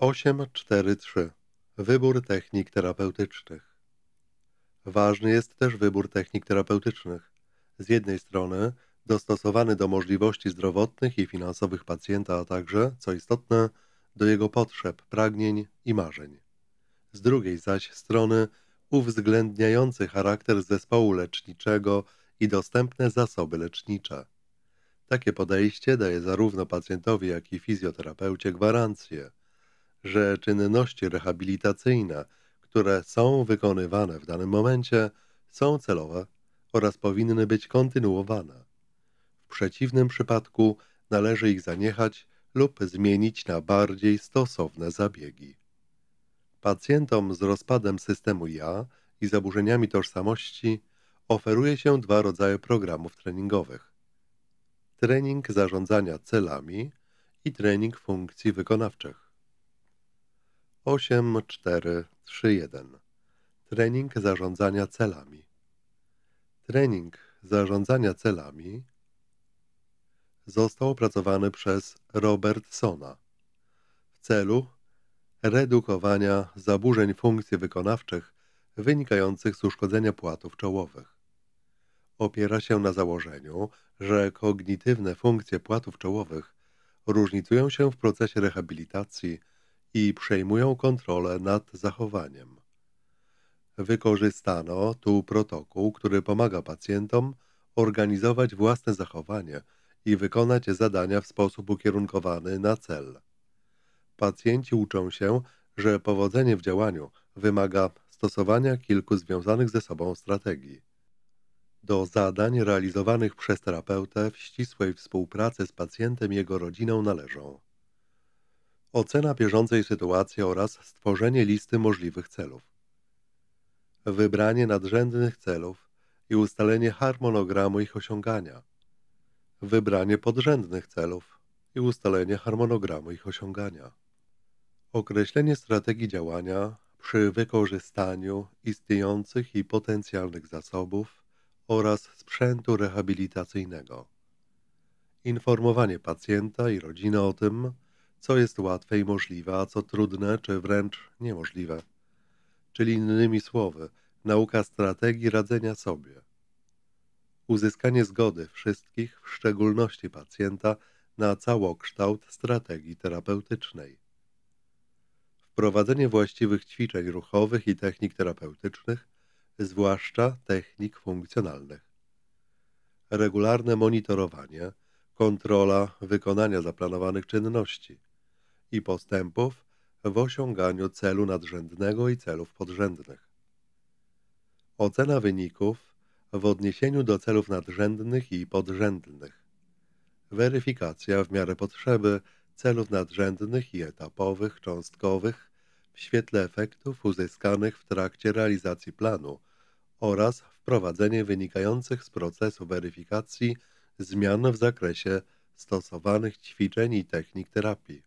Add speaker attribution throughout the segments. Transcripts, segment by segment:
Speaker 1: 843. Wybór technik terapeutycznych. Ważny jest też wybór technik terapeutycznych. Z jednej strony dostosowany do możliwości zdrowotnych i finansowych pacjenta, a także, co istotne, do jego potrzeb, pragnień i marzeń. Z drugiej zaś strony uwzględniający charakter zespołu leczniczego i dostępne zasoby lecznicze. Takie podejście daje zarówno pacjentowi, jak i fizjoterapeucie gwarancję – że czynności rehabilitacyjne, które są wykonywane w danym momencie, są celowe oraz powinny być kontynuowane. W przeciwnym przypadku należy ich zaniechać lub zmienić na bardziej stosowne zabiegi. Pacjentom z rozpadem systemu ja i zaburzeniami tożsamości oferuje się dwa rodzaje programów treningowych. Trening zarządzania celami i trening funkcji wykonawczych. 8431. Trening zarządzania celami. Trening zarządzania celami został opracowany przez Robertsona w celu redukowania zaburzeń funkcji wykonawczych wynikających z uszkodzenia płatów czołowych. Opiera się na założeniu, że kognitywne funkcje płatów czołowych różnicują się w procesie rehabilitacji – i przejmują kontrolę nad zachowaniem. Wykorzystano tu protokół, który pomaga pacjentom organizować własne zachowanie i wykonać zadania w sposób ukierunkowany na cel. Pacjenci uczą się, że powodzenie w działaniu wymaga stosowania kilku związanych ze sobą strategii. Do zadań realizowanych przez terapeutę w ścisłej współpracy z pacjentem i jego rodziną należą Ocena bieżącej sytuacji oraz stworzenie listy możliwych celów. Wybranie nadrzędnych celów i ustalenie harmonogramu ich osiągania. Wybranie podrzędnych celów i ustalenie harmonogramu ich osiągania. Określenie strategii działania przy wykorzystaniu istniejących i potencjalnych zasobów oraz sprzętu rehabilitacyjnego. Informowanie pacjenta i rodziny o tym, co jest łatwe i możliwe, a co trudne czy wręcz niemożliwe. Czyli innymi słowy, nauka strategii radzenia sobie. Uzyskanie zgody wszystkich, w szczególności pacjenta, na całokształt strategii terapeutycznej. Wprowadzenie właściwych ćwiczeń ruchowych i technik terapeutycznych, zwłaszcza technik funkcjonalnych. Regularne monitorowanie, kontrola wykonania zaplanowanych czynności – i postępów w osiąganiu celu nadrzędnego i celów podrzędnych. Ocena wyników w odniesieniu do celów nadrzędnych i podrzędnych. Weryfikacja w miarę potrzeby celów nadrzędnych i etapowych, cząstkowych w świetle efektów uzyskanych w trakcie realizacji planu oraz wprowadzenie wynikających z procesu weryfikacji zmian w zakresie stosowanych ćwiczeń i technik terapii.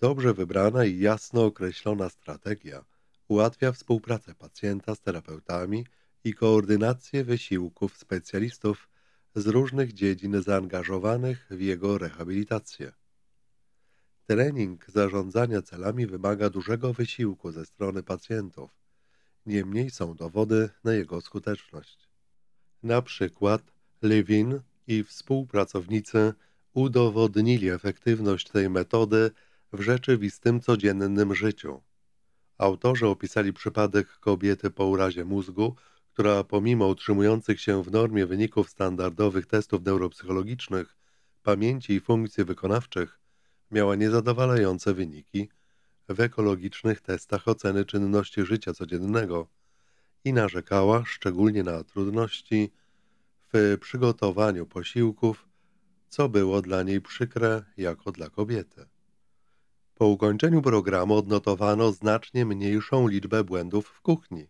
Speaker 1: Dobrze wybrana i jasno określona strategia ułatwia współpracę pacjenta z terapeutami i koordynację wysiłków specjalistów z różnych dziedzin zaangażowanych w jego rehabilitację. Trening zarządzania celami wymaga dużego wysiłku ze strony pacjentów, niemniej są dowody na jego skuteczność. Na przykład Levin i współpracownicy udowodnili efektywność tej metody w rzeczywistym codziennym życiu. Autorzy opisali przypadek kobiety po urazie mózgu, która pomimo utrzymujących się w normie wyników standardowych testów neuropsychologicznych, pamięci i funkcji wykonawczych, miała niezadowalające wyniki w ekologicznych testach oceny czynności życia codziennego i narzekała szczególnie na trudności w przygotowaniu posiłków, co było dla niej przykre jako dla kobiety. Po ukończeniu programu odnotowano znacznie mniejszą liczbę błędów w kuchni.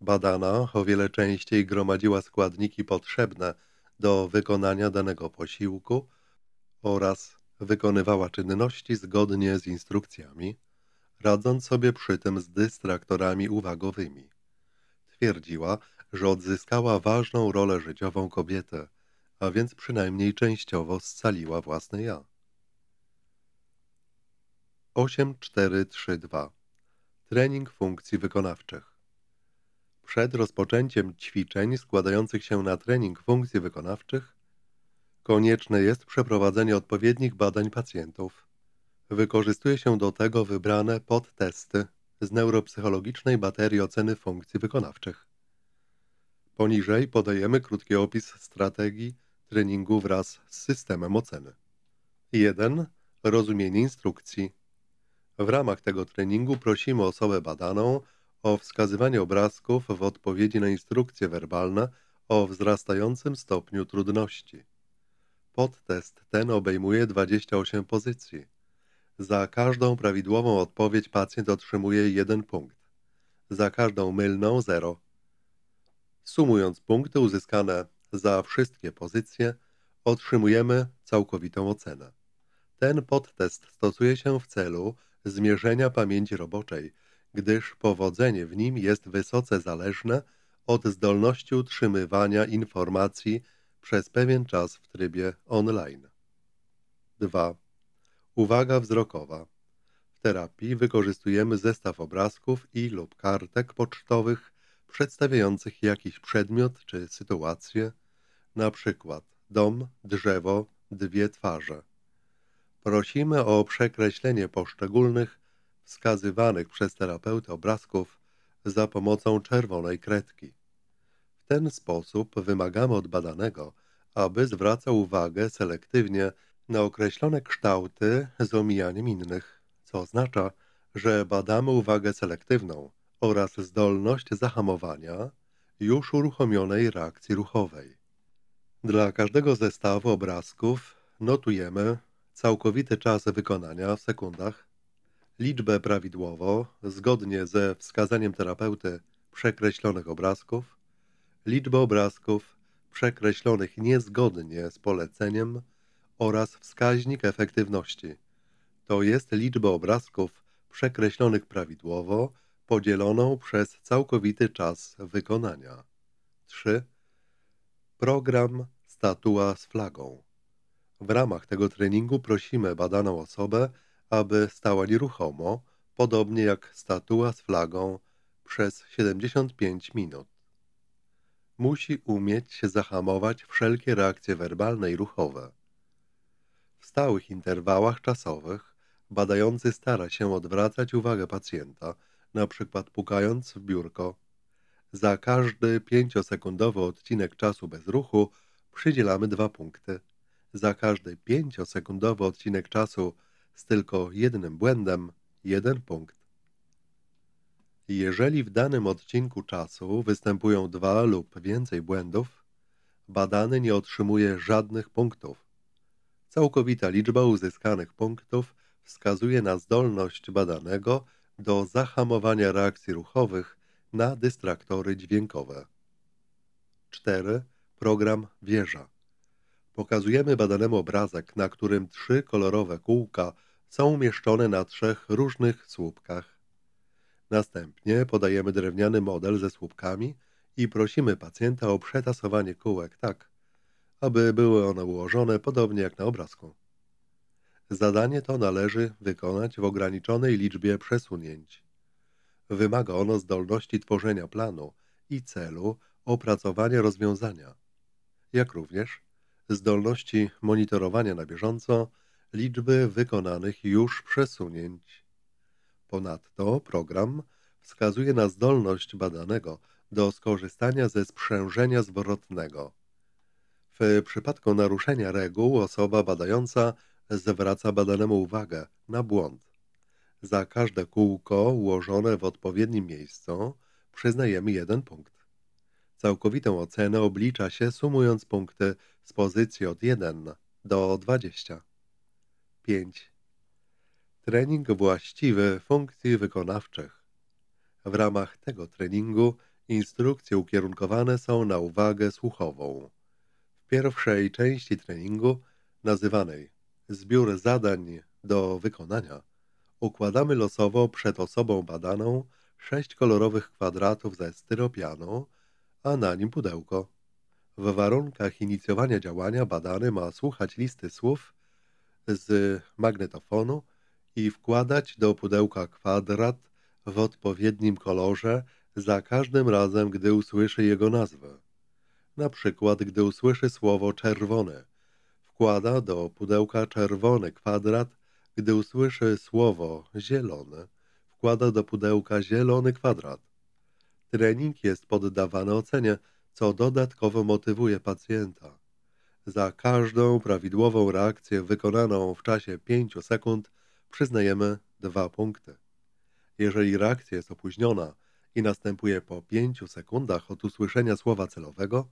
Speaker 1: Badana o wiele częściej gromadziła składniki potrzebne do wykonania danego posiłku oraz wykonywała czynności zgodnie z instrukcjami, radząc sobie przy tym z dystraktorami uwagowymi. Twierdziła, że odzyskała ważną rolę życiową kobietę, a więc przynajmniej częściowo scaliła własne ja. 8432 Trening funkcji wykonawczych Przed rozpoczęciem ćwiczeń składających się na trening funkcji wykonawczych konieczne jest przeprowadzenie odpowiednich badań pacjentów. Wykorzystuje się do tego wybrane podtesty z neuropsychologicznej baterii oceny funkcji wykonawczych. Poniżej podajemy krótki opis strategii treningu wraz z systemem oceny. 1. Rozumienie instrukcji w ramach tego treningu prosimy osobę badaną o wskazywanie obrazków w odpowiedzi na instrukcje werbalne o wzrastającym stopniu trudności. Podtest ten obejmuje 28 pozycji. Za każdą prawidłową odpowiedź pacjent otrzymuje 1 punkt. Za każdą mylną 0. Sumując punkty uzyskane za wszystkie pozycje, otrzymujemy całkowitą ocenę. Ten podtest stosuje się w celu zmierzenia pamięci roboczej, gdyż powodzenie w nim jest wysoce zależne od zdolności utrzymywania informacji przez pewien czas w trybie online. 2. Uwaga wzrokowa. W terapii wykorzystujemy zestaw obrazków i lub kartek pocztowych przedstawiających jakiś przedmiot czy sytuację, na przykład dom, drzewo, dwie twarze prosimy o przekreślenie poszczególnych wskazywanych przez terapeutę obrazków za pomocą czerwonej kredki. W ten sposób wymagamy od badanego, aby zwracał uwagę selektywnie na określone kształty z omijaniem innych, co oznacza, że badamy uwagę selektywną oraz zdolność zahamowania już uruchomionej reakcji ruchowej. Dla każdego zestawu obrazków notujemy całkowity czas wykonania w sekundach, liczbę prawidłowo, zgodnie ze wskazaniem terapeuty przekreślonych obrazków, liczbę obrazków przekreślonych niezgodnie z poleceniem oraz wskaźnik efektywności, to jest liczbę obrazków przekreślonych prawidłowo podzieloną przez całkowity czas wykonania. 3. Program Statua z flagą. W ramach tego treningu prosimy badaną osobę, aby stała nieruchomo, podobnie jak statua z flagą, przez 75 minut. Musi umieć się zahamować wszelkie reakcje werbalne i ruchowe. W stałych interwałach czasowych badający stara się odwracać uwagę pacjenta, na przykład pukając w biurko. Za każdy pięciosekundowy odcinek czasu bez ruchu przydzielamy dwa punkty. Za każdy 5-sekundowy odcinek czasu z tylko jednym błędem jeden punkt. Jeżeli w danym odcinku czasu występują dwa lub więcej błędów, badany nie otrzymuje żadnych punktów. Całkowita liczba uzyskanych punktów wskazuje na zdolność badanego do zahamowania reakcji ruchowych na dystraktory dźwiękowe. 4. Program wieża. Pokazujemy badanemu obrazek, na którym trzy kolorowe kółka są umieszczone na trzech różnych słupkach. Następnie podajemy drewniany model ze słupkami i prosimy pacjenta o przetasowanie kółek tak, aby były one ułożone podobnie jak na obrazku. Zadanie to należy wykonać w ograniczonej liczbie przesunięć. Wymaga ono zdolności tworzenia planu i celu opracowania rozwiązania, jak również zdolności monitorowania na bieżąco liczby wykonanych już przesunięć. Ponadto program wskazuje na zdolność badanego do skorzystania ze sprzężenia zwrotnego. W przypadku naruszenia reguł osoba badająca zwraca badanemu uwagę na błąd. Za każde kółko ułożone w odpowiednim miejscu przyznajemy jeden punkt. Całkowitą ocenę oblicza się sumując punkty z pozycji od 1 do 20. 5. Trening właściwy funkcji wykonawczych. W ramach tego treningu instrukcje ukierunkowane są na uwagę słuchową. W pierwszej części treningu, nazywanej Zbiór zadań do wykonania, układamy losowo przed osobą badaną sześć kolorowych kwadratów ze styropianu a na nim pudełko. W warunkach inicjowania działania badany ma słuchać listy słów z magnetofonu i wkładać do pudełka kwadrat w odpowiednim kolorze za każdym razem, gdy usłyszy jego nazwę. Na przykład, gdy usłyszy słowo czerwone, wkłada do pudełka czerwony kwadrat, gdy usłyszy słowo zielone, wkłada do pudełka zielony kwadrat. Trening jest poddawany ocenie, co dodatkowo motywuje pacjenta. Za każdą prawidłową reakcję wykonaną w czasie 5 sekund przyznajemy 2 punkty. Jeżeli reakcja jest opóźniona i następuje po 5 sekundach od usłyszenia słowa celowego,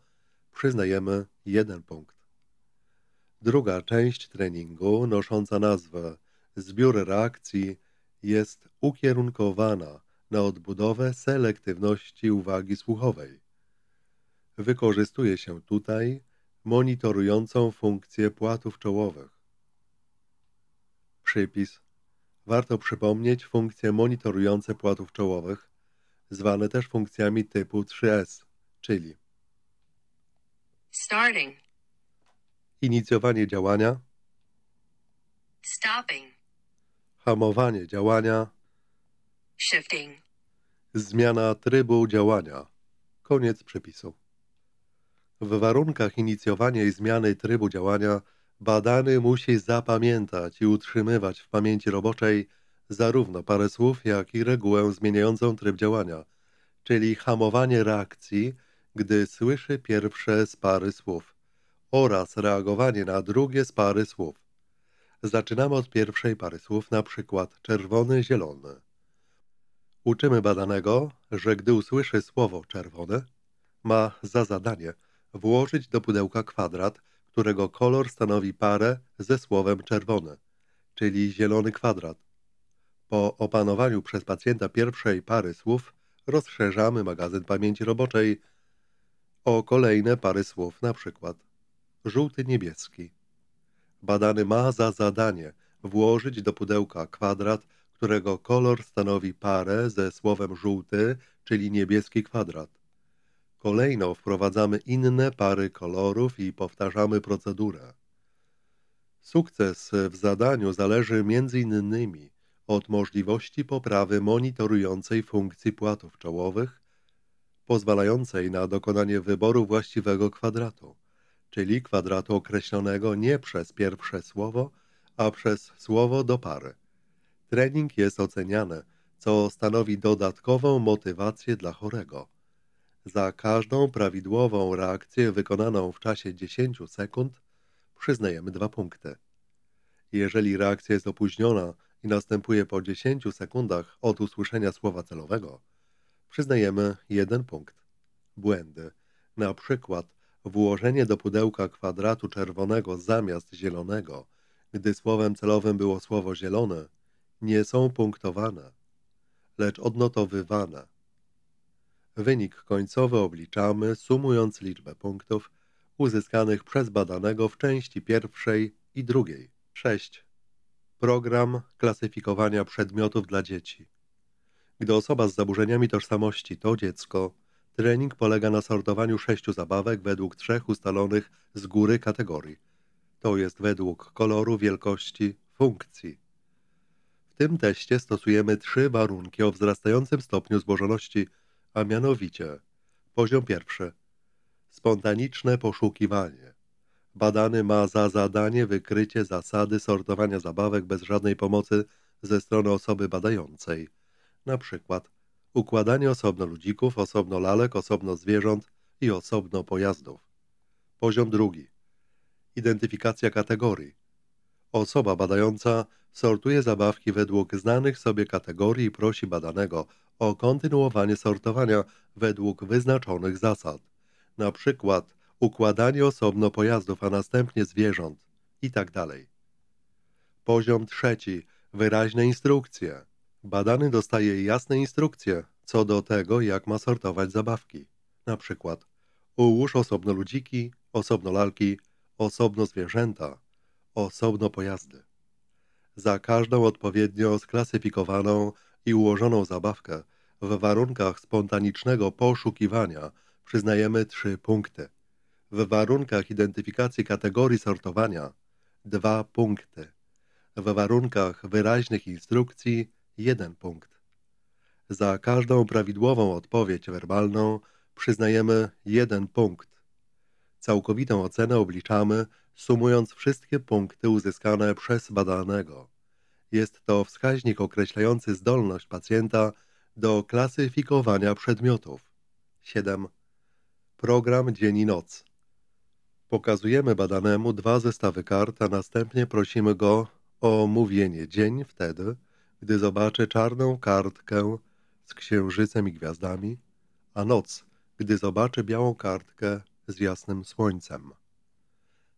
Speaker 1: przyznajemy 1 punkt. Druga część treningu, nosząca nazwę Zbiór reakcji, jest ukierunkowana na odbudowę selektywności uwagi słuchowej. Wykorzystuje się tutaj monitorującą funkcję płatów czołowych. Przypis. Warto przypomnieć funkcje monitorujące płatów czołowych, zwane też funkcjami typu 3S, czyli Starting. Inicjowanie działania. Stopping. Hamowanie działania. Shifting. Zmiana trybu działania. Koniec przepisu. W warunkach inicjowania i zmiany trybu działania badany musi zapamiętać i utrzymywać w pamięci roboczej zarówno parę słów, jak i regułę zmieniającą tryb działania, czyli hamowanie reakcji, gdy słyszy pierwsze z pary słów oraz reagowanie na drugie z pary słów. Zaczynamy od pierwszej pary słów, na przykład czerwony, zielony. Uczymy badanego, że gdy usłyszy słowo czerwone, ma za zadanie włożyć do pudełka kwadrat, którego kolor stanowi parę ze słowem czerwone, czyli zielony kwadrat. Po opanowaniu przez pacjenta pierwszej pary słów rozszerzamy magazyn pamięci roboczej o kolejne pary słów, na przykład żółty niebieski. Badany ma za zadanie włożyć do pudełka kwadrat którego kolor stanowi parę ze słowem żółty, czyli niebieski kwadrat. Kolejno wprowadzamy inne pary kolorów i powtarzamy procedurę. Sukces w zadaniu zależy m.in. od możliwości poprawy monitorującej funkcji płatów czołowych, pozwalającej na dokonanie wyboru właściwego kwadratu, czyli kwadratu określonego nie przez pierwsze słowo, a przez słowo do pary trening jest oceniany, co stanowi dodatkową motywację dla chorego. Za każdą prawidłową reakcję wykonaną w czasie 10 sekund przyznajemy dwa punkty. Jeżeli reakcja jest opóźniona i następuje po 10 sekundach od usłyszenia słowa celowego, przyznajemy jeden punkt. Błędy, na przykład włożenie do pudełka kwadratu czerwonego zamiast zielonego, gdy słowem celowym było słowo zielone, nie są punktowane, lecz odnotowywane. Wynik końcowy obliczamy, sumując liczbę punktów uzyskanych przez badanego w części pierwszej i drugiej. 6. Program klasyfikowania przedmiotów dla dzieci. Gdy osoba z zaburzeniami tożsamości to dziecko, trening polega na sortowaniu sześciu zabawek według trzech ustalonych z góry kategorii. To jest według koloru, wielkości, funkcji. W tym teście stosujemy trzy warunki o wzrastającym stopniu złożoności, a mianowicie poziom pierwszy spontaniczne poszukiwanie. Badany ma za zadanie wykrycie zasady sortowania zabawek bez żadnej pomocy ze strony osoby badającej. Na przykład układanie osobno ludzików, osobno lalek, osobno zwierząt i osobno pojazdów. Poziom drugi. Identyfikacja kategorii. Osoba badająca sortuje zabawki według znanych sobie kategorii i prosi badanego o kontynuowanie sortowania według wyznaczonych zasad. Na przykład układanie osobno pojazdów, a następnie zwierząt itd. Tak Poziom trzeci wyraźne instrukcje. Badany dostaje jasne instrukcje co do tego, jak ma sortować zabawki. Na przykład ułóż osobno ludziki, osobno lalki, osobno zwierzęta, osobno pojazdy za każdą odpowiednio sklasyfikowaną i ułożoną zabawkę w warunkach spontanicznego poszukiwania przyznajemy 3 punkty. W warunkach identyfikacji kategorii sortowania 2 punkty. W warunkach wyraźnych instrukcji 1 punkt. Za każdą prawidłową odpowiedź werbalną przyznajemy 1 punkt. Całkowitą ocenę obliczamy sumując wszystkie punkty uzyskane przez badanego. Jest to wskaźnik określający zdolność pacjenta do klasyfikowania przedmiotów. 7. Program Dzień i Noc Pokazujemy badanemu dwa zestawy kart, a następnie prosimy go o mówienie dzień wtedy, gdy zobaczy czarną kartkę z księżycem i gwiazdami, a noc, gdy zobaczy białą kartkę z jasnym słońcem.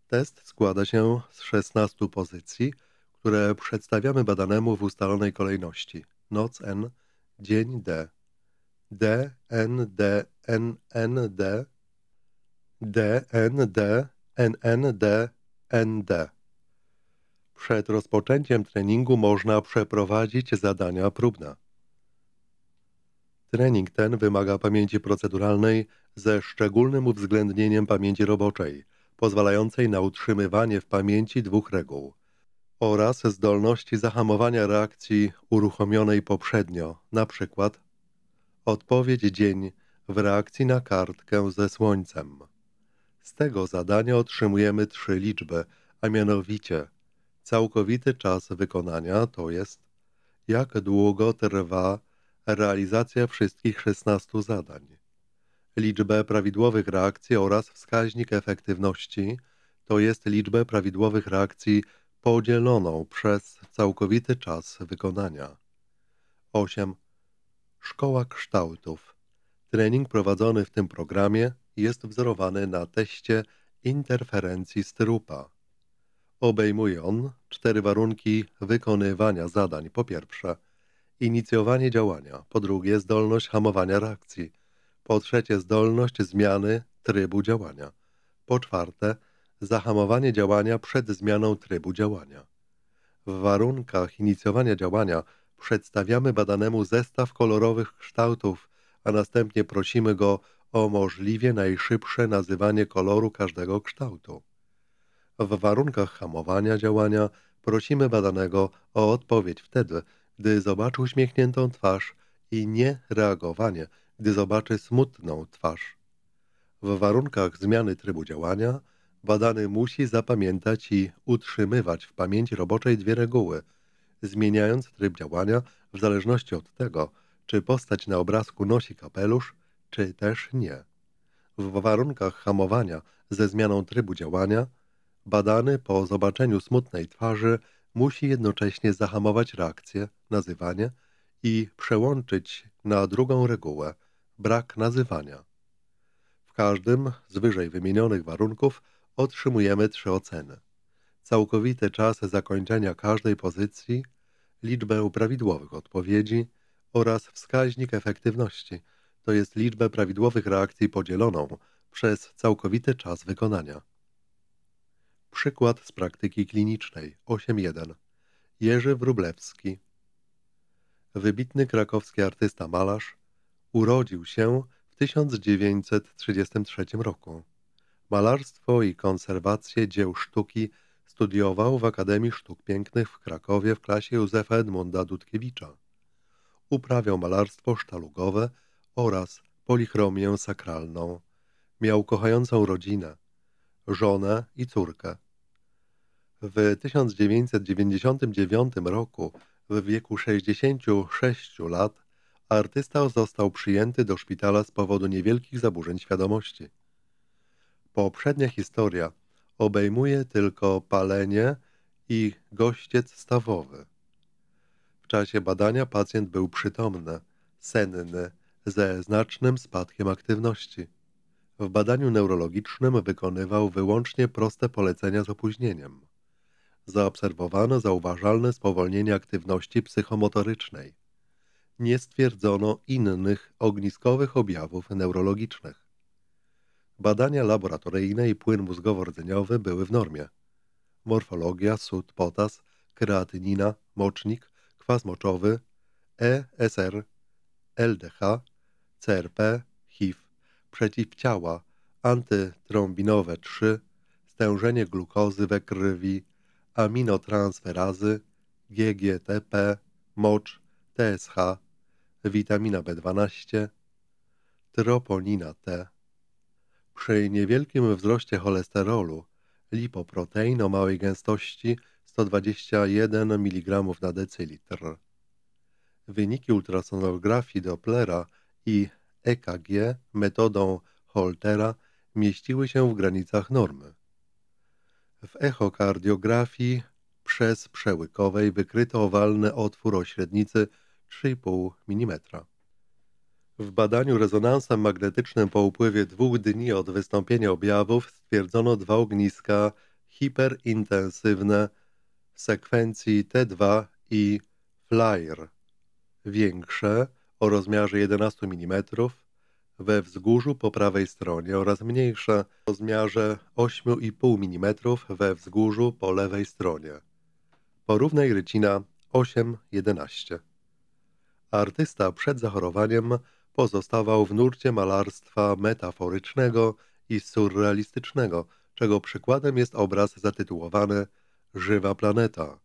Speaker 1: Test składa się z 16 pozycji, które przedstawiamy badanemu w ustalonej kolejności. Noc N, dzień D. D, N, D, N, N, D. D, N, D, N, N, D, N, D. Przed rozpoczęciem treningu można przeprowadzić zadania próbne. Trening ten wymaga pamięci proceduralnej ze szczególnym uwzględnieniem pamięci roboczej – pozwalającej na utrzymywanie w pamięci dwóch reguł oraz zdolności zahamowania reakcji uruchomionej poprzednio, na przykład odpowiedź dzień w reakcji na kartkę ze słońcem. Z tego zadania otrzymujemy trzy liczby, a mianowicie całkowity czas wykonania, to jest jak długo trwa realizacja wszystkich 16 zadań liczbę prawidłowych reakcji oraz wskaźnik efektywności, to jest liczbę prawidłowych reakcji podzieloną przez całkowity czas wykonania. 8. Szkoła kształtów. Trening prowadzony w tym programie jest wzorowany na teście interferencji styrupa. Obejmuje on cztery warunki wykonywania zadań. Po pierwsze, inicjowanie działania. Po drugie, zdolność hamowania reakcji. Po trzecie, zdolność zmiany trybu działania. Po czwarte, zahamowanie działania przed zmianą trybu działania. W warunkach inicjowania działania przedstawiamy badanemu zestaw kolorowych kształtów, a następnie prosimy go o możliwie najszybsze nazywanie koloru każdego kształtu. W warunkach hamowania działania prosimy badanego o odpowiedź wtedy, gdy zobaczy uśmiechniętą twarz i nie reagowanie – gdy zobaczy smutną twarz. W warunkach zmiany trybu działania badany musi zapamiętać i utrzymywać w pamięci roboczej dwie reguły, zmieniając tryb działania w zależności od tego, czy postać na obrazku nosi kapelusz, czy też nie. W warunkach hamowania ze zmianą trybu działania badany po zobaczeniu smutnej twarzy musi jednocześnie zahamować reakcję, nazywanie i przełączyć na drugą regułę – brak nazywania. W każdym z wyżej wymienionych warunków otrzymujemy trzy oceny. Całkowity czas zakończenia każdej pozycji, liczbę prawidłowych odpowiedzi oraz wskaźnik efektywności, to jest liczbę prawidłowych reakcji podzieloną przez całkowity czas wykonania. Przykład z praktyki klinicznej 8.1 Jerzy Wrublewski Wybitny krakowski artysta malarz Urodził się w 1933 roku. Malarstwo i konserwację dzieł sztuki studiował w Akademii Sztuk Pięknych w Krakowie w klasie Józefa Edmunda Dudkiewicza. Uprawiał malarstwo sztalugowe oraz polichromię sakralną. Miał kochającą rodzinę, żonę i córkę. W 1999 roku w wieku 66 lat artysta został przyjęty do szpitala z powodu niewielkich zaburzeń świadomości. Poprzednia historia obejmuje tylko palenie i gościec stawowy. W czasie badania pacjent był przytomny, senny, ze znacznym spadkiem aktywności. W badaniu neurologicznym wykonywał wyłącznie proste polecenia z opóźnieniem. Zaobserwowano zauważalne spowolnienie aktywności psychomotorycznej nie stwierdzono innych ogniskowych objawów neurologicznych. Badania laboratoryjne i płyn mózgowo-rdzeniowy były w normie. Morfologia, sód, potas, kreatynina, mocznik, kwas moczowy, ESR, LDH, CRP, HIV, przeciwciała, antytrombinowe 3, stężenie glukozy we krwi, aminotransferazy, GGTP, mocz, TSH, witamina B12, troponina T. Przy niewielkim wzroście cholesterolu lipoprotein o małej gęstości 121 mg na decylitr. Wyniki ultrasonografii Dopplera i EKG metodą Holtera mieściły się w granicach normy. W echokardiografii przez przełykowej wykryto owalny otwór o średnicy 3,5 mm. W badaniu rezonansem magnetycznym po upływie dwóch dni od wystąpienia objawów stwierdzono dwa ogniska hiperintensywne w sekwencji T2 i FLIR, większe o rozmiarze 11 mm we wzgórzu po prawej stronie oraz mniejsze o rozmiarze 8,5 mm we wzgórzu po lewej stronie. Porównaj rycina 8-11 artysta przed zachorowaniem pozostawał w nurcie malarstwa metaforycznego i surrealistycznego, czego przykładem jest obraz zatytułowany Żywa planeta.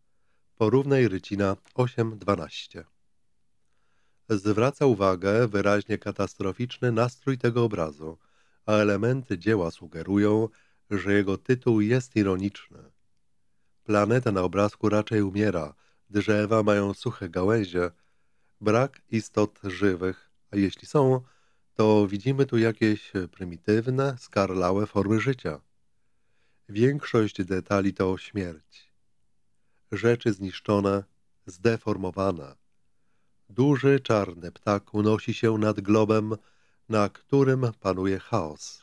Speaker 1: Porównaj Rycina 8/12. Zwraca uwagę wyraźnie katastroficzny nastrój tego obrazu, a elementy dzieła sugerują, że jego tytuł jest ironiczny. Planeta na obrazku raczej umiera, drzewa mają suche gałęzie, brak istot żywych, a jeśli są, to widzimy tu jakieś prymitywne, skarlałe formy życia. Większość detali to śmierć. Rzeczy zniszczone, zdeformowane. Duży czarny ptak unosi się nad globem, na którym panuje chaos.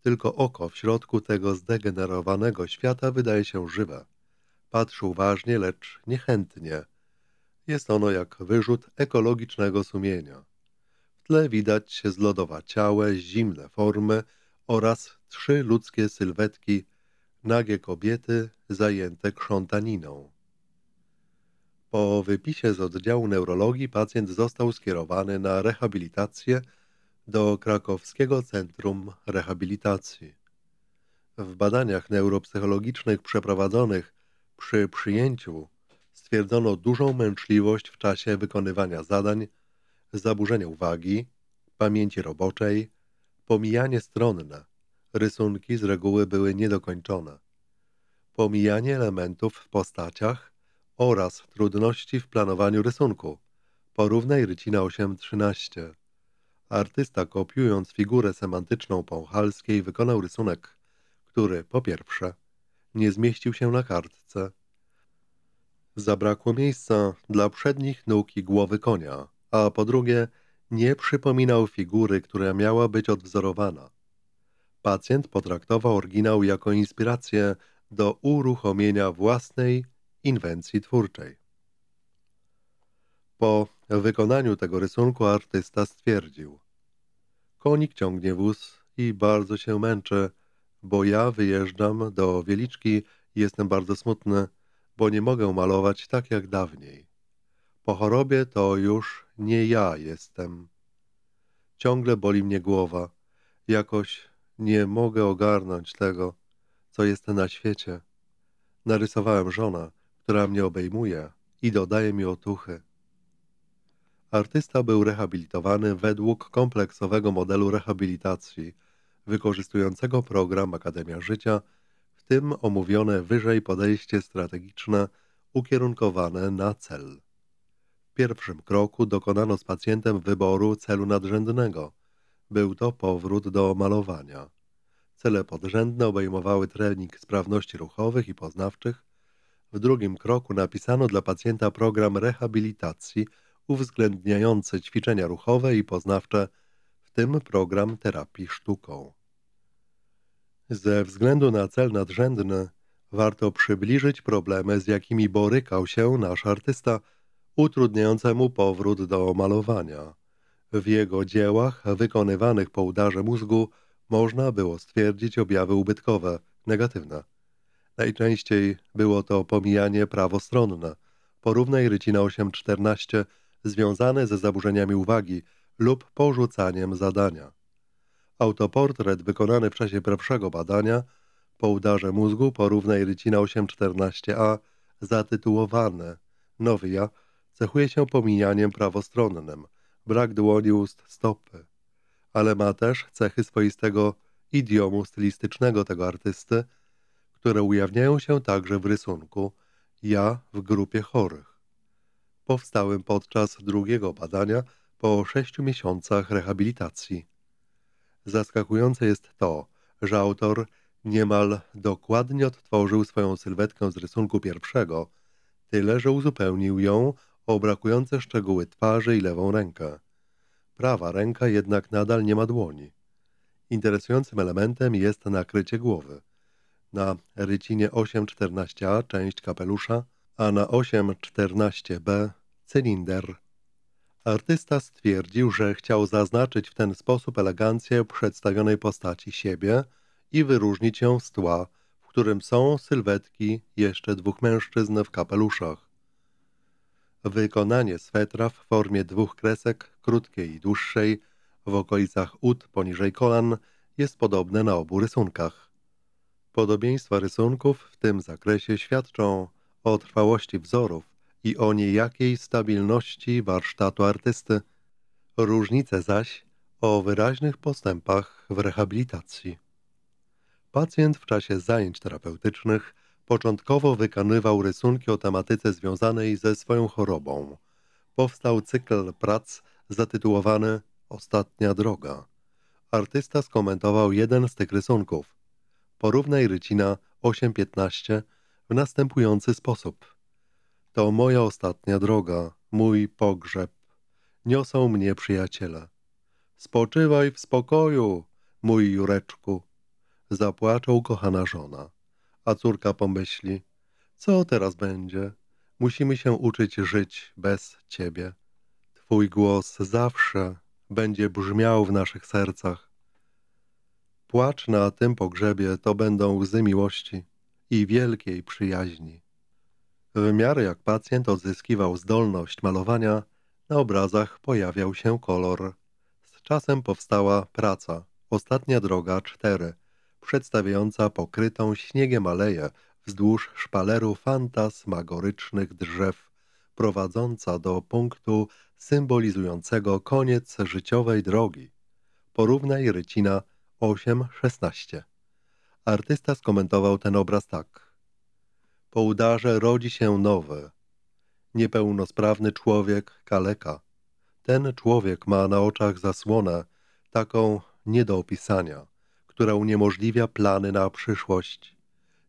Speaker 1: Tylko oko w środku tego zdegenerowanego świata wydaje się żywe. Patrzy uważnie, lecz niechętnie – jest ono jak wyrzut ekologicznego sumienia. W tle widać zlodowaciałe, zimne formy oraz trzy ludzkie sylwetki, nagie kobiety zajęte krzątaniną. Po wypisie z oddziału neurologii pacjent został skierowany na rehabilitację do krakowskiego centrum rehabilitacji. W badaniach neuropsychologicznych przeprowadzonych przy przyjęciu stwierdzono dużą męczliwość w czasie wykonywania zadań, zaburzenia uwagi, pamięci roboczej, pomijanie stronne. Rysunki z reguły były niedokończone. Pomijanie elementów w postaciach oraz trudności w planowaniu rysunku. Porównaj rycina 8.13. Artysta kopiując figurę semantyczną Pąchalskiej wykonał rysunek, który po pierwsze nie zmieścił się na kartce, Zabrakło miejsca dla przednich nóg i głowy konia, a po drugie nie przypominał figury, która miała być odwzorowana. Pacjent potraktował oryginał jako inspirację do uruchomienia własnej inwencji twórczej. Po wykonaniu tego rysunku artysta stwierdził: Konik ciągnie wóz i bardzo się męczy, bo ja wyjeżdżam do Wieliczki i jestem bardzo smutny bo nie mogę malować tak jak dawniej. Po chorobie to już nie ja jestem. Ciągle boli mnie głowa. Jakoś nie mogę ogarnąć tego, co jest na świecie. Narysowałem żona, która mnie obejmuje i dodaje mi otuchy. Artysta był rehabilitowany według kompleksowego modelu rehabilitacji, wykorzystującego program Akademia Życia – tym omówione wyżej podejście strategiczne ukierunkowane na cel. W pierwszym kroku dokonano z pacjentem wyboru celu nadrzędnego. Był to powrót do malowania. Cele podrzędne obejmowały trening sprawności ruchowych i poznawczych. W drugim kroku napisano dla pacjenta program rehabilitacji uwzględniający ćwiczenia ruchowe i poznawcze, w tym program terapii sztuką. Ze względu na cel nadrzędny warto przybliżyć problemy, z jakimi borykał się nasz artysta, utrudniającemu powrót do malowania. W jego dziełach wykonywanych po udarze mózgu można było stwierdzić objawy ubytkowe, negatywne. Najczęściej było to pomijanie prawostronne, porównej rycina 8-14 związane ze zaburzeniami uwagi lub porzucaniem zadania. Autoportret wykonany w czasie pierwszego badania po udarze mózgu porównaj rycina 814a zatytułowane Nowy ja cechuje się pominianiem prawostronnym, brak dłoni ust stopy, ale ma też cechy swoistego idiomu stylistycznego tego artysty, które ujawniają się także w rysunku Ja w grupie chorych, powstałym podczas drugiego badania po sześciu miesiącach rehabilitacji. Zaskakujące jest to, że autor niemal dokładnie odtworzył swoją sylwetkę z rysunku pierwszego, tyle że uzupełnił ją o brakujące szczegóły twarzy i lewą rękę. Prawa ręka jednak nadal nie ma dłoni. Interesującym elementem jest nakrycie głowy. Na rycinie 8.14a część kapelusza, a na 8.14b cylinder Artysta stwierdził, że chciał zaznaczyć w ten sposób elegancję przedstawionej postaci siebie i wyróżnić ją z tła, w którym są sylwetki jeszcze dwóch mężczyzn w kapeluszach. Wykonanie swetra w formie dwóch kresek, krótkiej i dłuższej, w okolicach ud poniżej kolan jest podobne na obu rysunkach. Podobieństwa rysunków w tym zakresie świadczą o trwałości wzorów, i o niejakiej stabilności warsztatu artysty, różnice zaś o wyraźnych postępach w rehabilitacji. Pacjent w czasie zajęć terapeutycznych początkowo wykonywał rysunki o tematyce związanej ze swoją chorobą. Powstał cykl prac zatytułowany Ostatnia droga. Artysta skomentował jeden z tych rysunków. Porównaj rycina 8.15 w następujący sposób – to moja ostatnia droga, mój pogrzeb. Niosą mnie przyjaciele. Spoczywaj w spokoju, mój Jureczku. Zapłacze ukochana żona. A córka pomyśli, co teraz będzie? Musimy się uczyć żyć bez ciebie. Twój głos zawsze będzie brzmiał w naszych sercach. Płacz na tym pogrzebie to będą łzy miłości i wielkiej przyjaźni. W miarę jak pacjent odzyskiwał zdolność malowania, na obrazach pojawiał się kolor. Z czasem powstała praca Ostatnia droga 4, przedstawiająca pokrytą śniegiem aleję wzdłuż szpaleru fantasmagorycznych drzew, prowadząca do punktu symbolizującego koniec życiowej drogi. Porównaj Rycina 8-16. Artysta skomentował ten obraz tak. Po udarze rodzi się nowy, niepełnosprawny człowiek, kaleka. Ten człowiek ma na oczach zasłonę, taką nie do opisania, która uniemożliwia plany na przyszłość.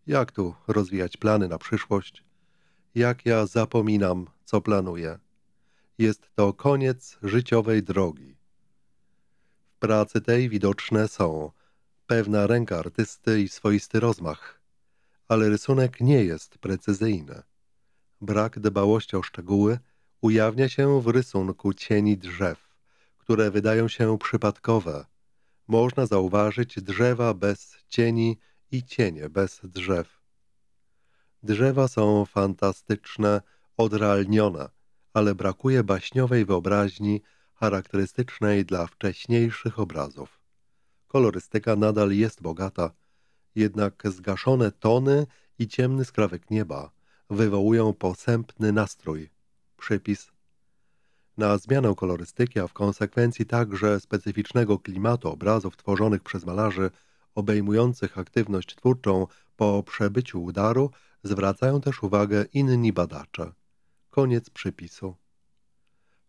Speaker 1: Jak tu rozwijać plany na przyszłość? Jak ja zapominam, co planuję. Jest to koniec życiowej drogi. W pracy tej widoczne są pewna ręka artysty i swoisty rozmach, ale rysunek nie jest precyzyjny. Brak dbałości o szczegóły ujawnia się w rysunku cieni drzew, które wydają się przypadkowe. Można zauważyć drzewa bez cieni i cienie bez drzew. Drzewa są fantastyczne, odrealnione, ale brakuje baśniowej wyobraźni charakterystycznej dla wcześniejszych obrazów. Kolorystyka nadal jest bogata – jednak zgaszone tony i ciemny skrawek nieba wywołują posępny nastrój. Przypis na zmianę kolorystyki, a w konsekwencji także specyficznego klimatu obrazów tworzonych przez malarzy, obejmujących aktywność twórczą po przebyciu udaru, zwracają też uwagę inni badacze. Koniec przypisu.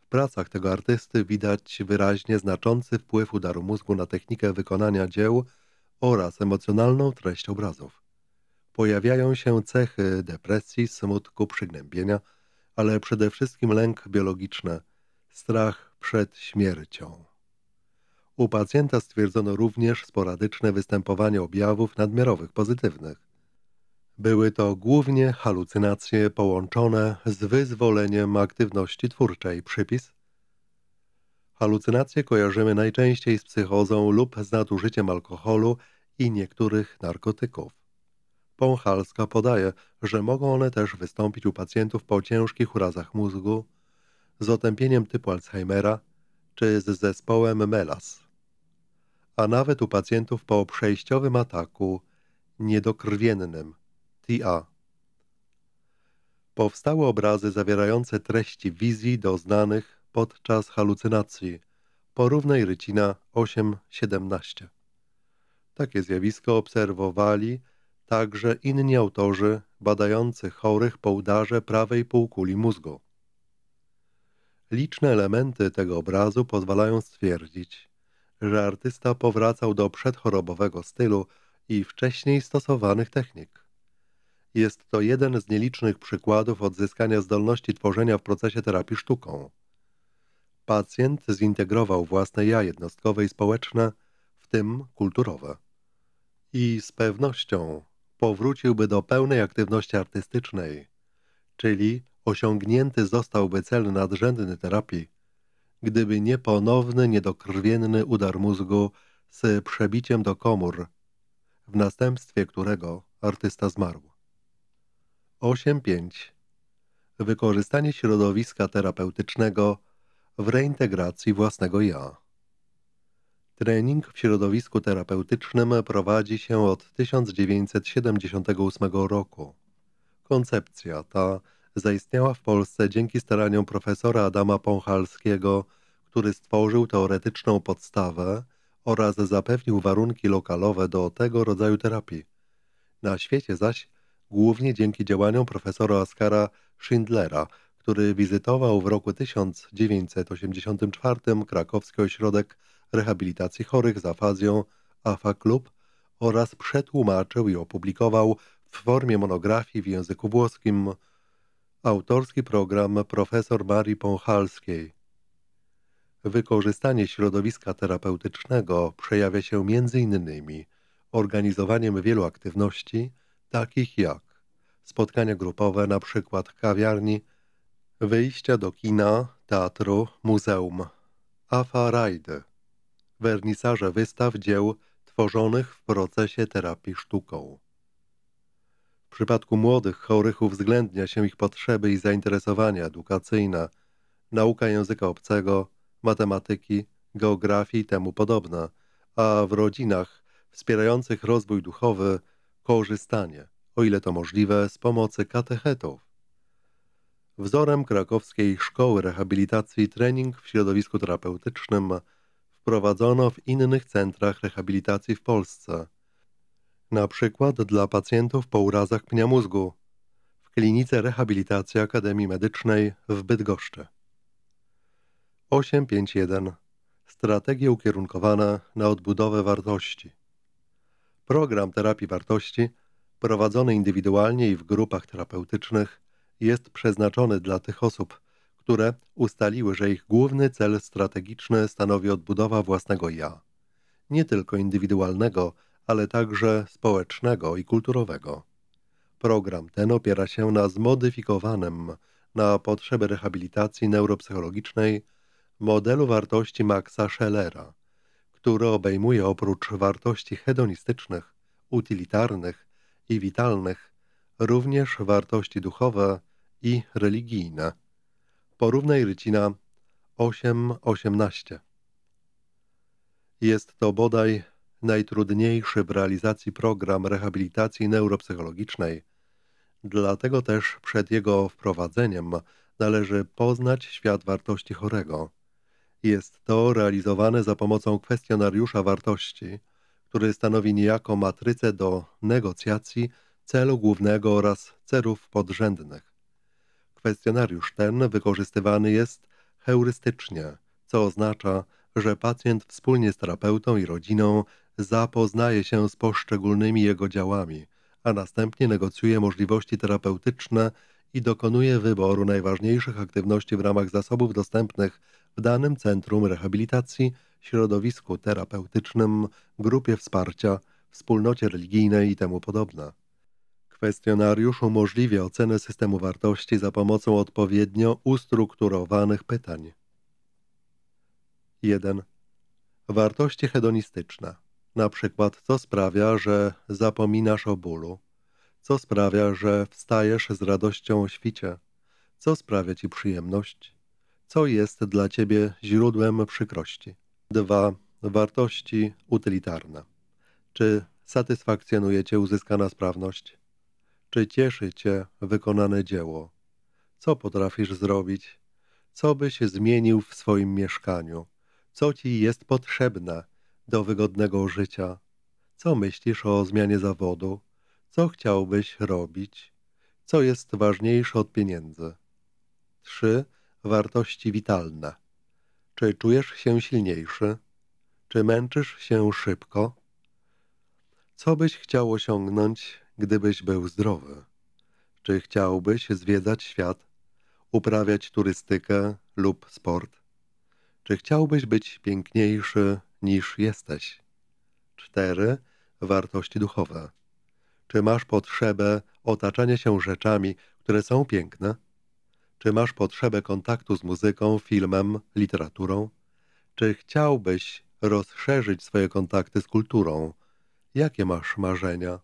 Speaker 1: W pracach tego artysty widać wyraźnie znaczący wpływ udaru mózgu na technikę wykonania dzieł, oraz emocjonalną treść obrazów. Pojawiają się cechy depresji, smutku, przygnębienia, ale przede wszystkim lęk biologiczny, strach przed śmiercią. U pacjenta stwierdzono również sporadyczne występowanie objawów nadmiarowych pozytywnych. Były to głównie halucynacje połączone z wyzwoleniem aktywności twórczej, przypis Halucynacje kojarzymy najczęściej z psychozą lub z nadużyciem alkoholu i niektórych narkotyków. Pąchalska podaje, że mogą one też wystąpić u pacjentów po ciężkich urazach mózgu, z otępieniem typu Alzheimera czy z zespołem MELAS, a nawet u pacjentów po przejściowym ataku niedokrwiennym TA. Powstały obrazy zawierające treści wizji doznanych podczas halucynacji. Porównaj rycina 8-17. Takie zjawisko obserwowali także inni autorzy badający chorych po udarze prawej półkuli mózgu. Liczne elementy tego obrazu pozwalają stwierdzić, że artysta powracał do przedchorobowego stylu i wcześniej stosowanych technik. Jest to jeden z nielicznych przykładów odzyskania zdolności tworzenia w procesie terapii sztuką. Pacjent zintegrował własne ja jednostkowe i społeczne, w tym kulturowe. I z pewnością powróciłby do pełnej aktywności artystycznej, czyli osiągnięty zostałby cel nadrzędny terapii, gdyby nie ponowny, niedokrwienny udar mózgu z przebiciem do komór, w następstwie którego artysta zmarł. 8.5. Wykorzystanie środowiska terapeutycznego – w reintegracji własnego ja. Trening w środowisku terapeutycznym prowadzi się od 1978 roku. Koncepcja ta zaistniała w Polsce dzięki staraniom profesora Adama Pąchalskiego, który stworzył teoretyczną podstawę oraz zapewnił warunki lokalowe do tego rodzaju terapii. Na świecie zaś, głównie dzięki działaniom profesora Oskara Schindlera, który wizytował w roku 1984 krakowski ośrodek rehabilitacji chorych z afazją AFA Club oraz przetłumaczył i opublikował w formie monografii w języku włoskim autorski program profesor Marii Pąchalskiej. Wykorzystanie środowiska terapeutycznego przejawia się m.in. organizowaniem wielu aktywności, takich jak spotkania grupowe, na przykład kawiarni, Wyjścia do kina, teatru, muzeum. Afa Rajdy. Wernisaże wystaw dzieł tworzonych w procesie terapii sztuką. W przypadku młodych chorych uwzględnia się ich potrzeby i zainteresowania edukacyjne, nauka języka obcego, matematyki, geografii i temu podobne, a w rodzinach wspierających rozwój duchowy korzystanie, o ile to możliwe, z pomocy katechetów wzorem krakowskiej szkoły rehabilitacji i trening w środowisku terapeutycznym wprowadzono w innych centrach rehabilitacji w Polsce. Na przykład dla pacjentów po urazach pnia mózgu w klinice rehabilitacji Akademii Medycznej w Bydgoszczy. 851 Strategie ukierunkowane na odbudowę wartości. Program terapii wartości prowadzony indywidualnie i w grupach terapeutycznych jest przeznaczony dla tych osób, które ustaliły, że ich główny cel strategiczny stanowi odbudowa własnego ja, nie tylko indywidualnego, ale także społecznego i kulturowego. Program ten opiera się na zmodyfikowanym na potrzeby rehabilitacji neuropsychologicznej modelu wartości Maxa Schellera, który obejmuje oprócz wartości hedonistycznych, utilitarnych i witalnych również wartości duchowe i religijne. Porównaj Rycina 8.18. Jest to bodaj najtrudniejszy w realizacji program rehabilitacji neuropsychologicznej. Dlatego też przed jego wprowadzeniem należy poznać świat wartości chorego. Jest to realizowane za pomocą kwestionariusza wartości, który stanowi niejako matrycę do negocjacji celu głównego oraz celów podrzędnych. Kwestionariusz ten wykorzystywany jest heurystycznie, co oznacza, że pacjent wspólnie z terapeutą i rodziną zapoznaje się z poszczególnymi jego działami, a następnie negocjuje możliwości terapeutyczne i dokonuje wyboru najważniejszych aktywności w ramach zasobów dostępnych w danym centrum rehabilitacji, środowisku terapeutycznym, grupie wsparcia, wspólnocie religijnej i temu podobne. Kwestionariusz umożliwia ocenę systemu wartości za pomocą odpowiednio ustrukturowanych pytań. 1. Wartości hedonistyczne. Na przykład, co sprawia, że zapominasz o bólu? Co sprawia, że wstajesz z radością o świcie? Co sprawia ci przyjemność? Co jest dla ciebie źródłem przykrości? 2. Wartości utylitarne. Czy satysfakcjonuje cię uzyskana sprawność? Czy cieszy Cię wykonane dzieło? Co potrafisz zrobić? Co byś zmienił w swoim mieszkaniu? Co Ci jest potrzebne do wygodnego życia? Co myślisz o zmianie zawodu? Co chciałbyś robić? Co jest ważniejsze od pieniędzy? 3. Wartości witalne. Czy czujesz się silniejszy? Czy męczysz się szybko? Co byś chciał osiągnąć, gdybyś był zdrowy? Czy chciałbyś zwiedzać świat, uprawiać turystykę lub sport? Czy chciałbyś być piękniejszy niż jesteś? 4. Wartości duchowe. Czy masz potrzebę otaczania się rzeczami, które są piękne? Czy masz potrzebę kontaktu z muzyką, filmem, literaturą? Czy chciałbyś rozszerzyć swoje kontakty z kulturą? Jakie masz marzenia?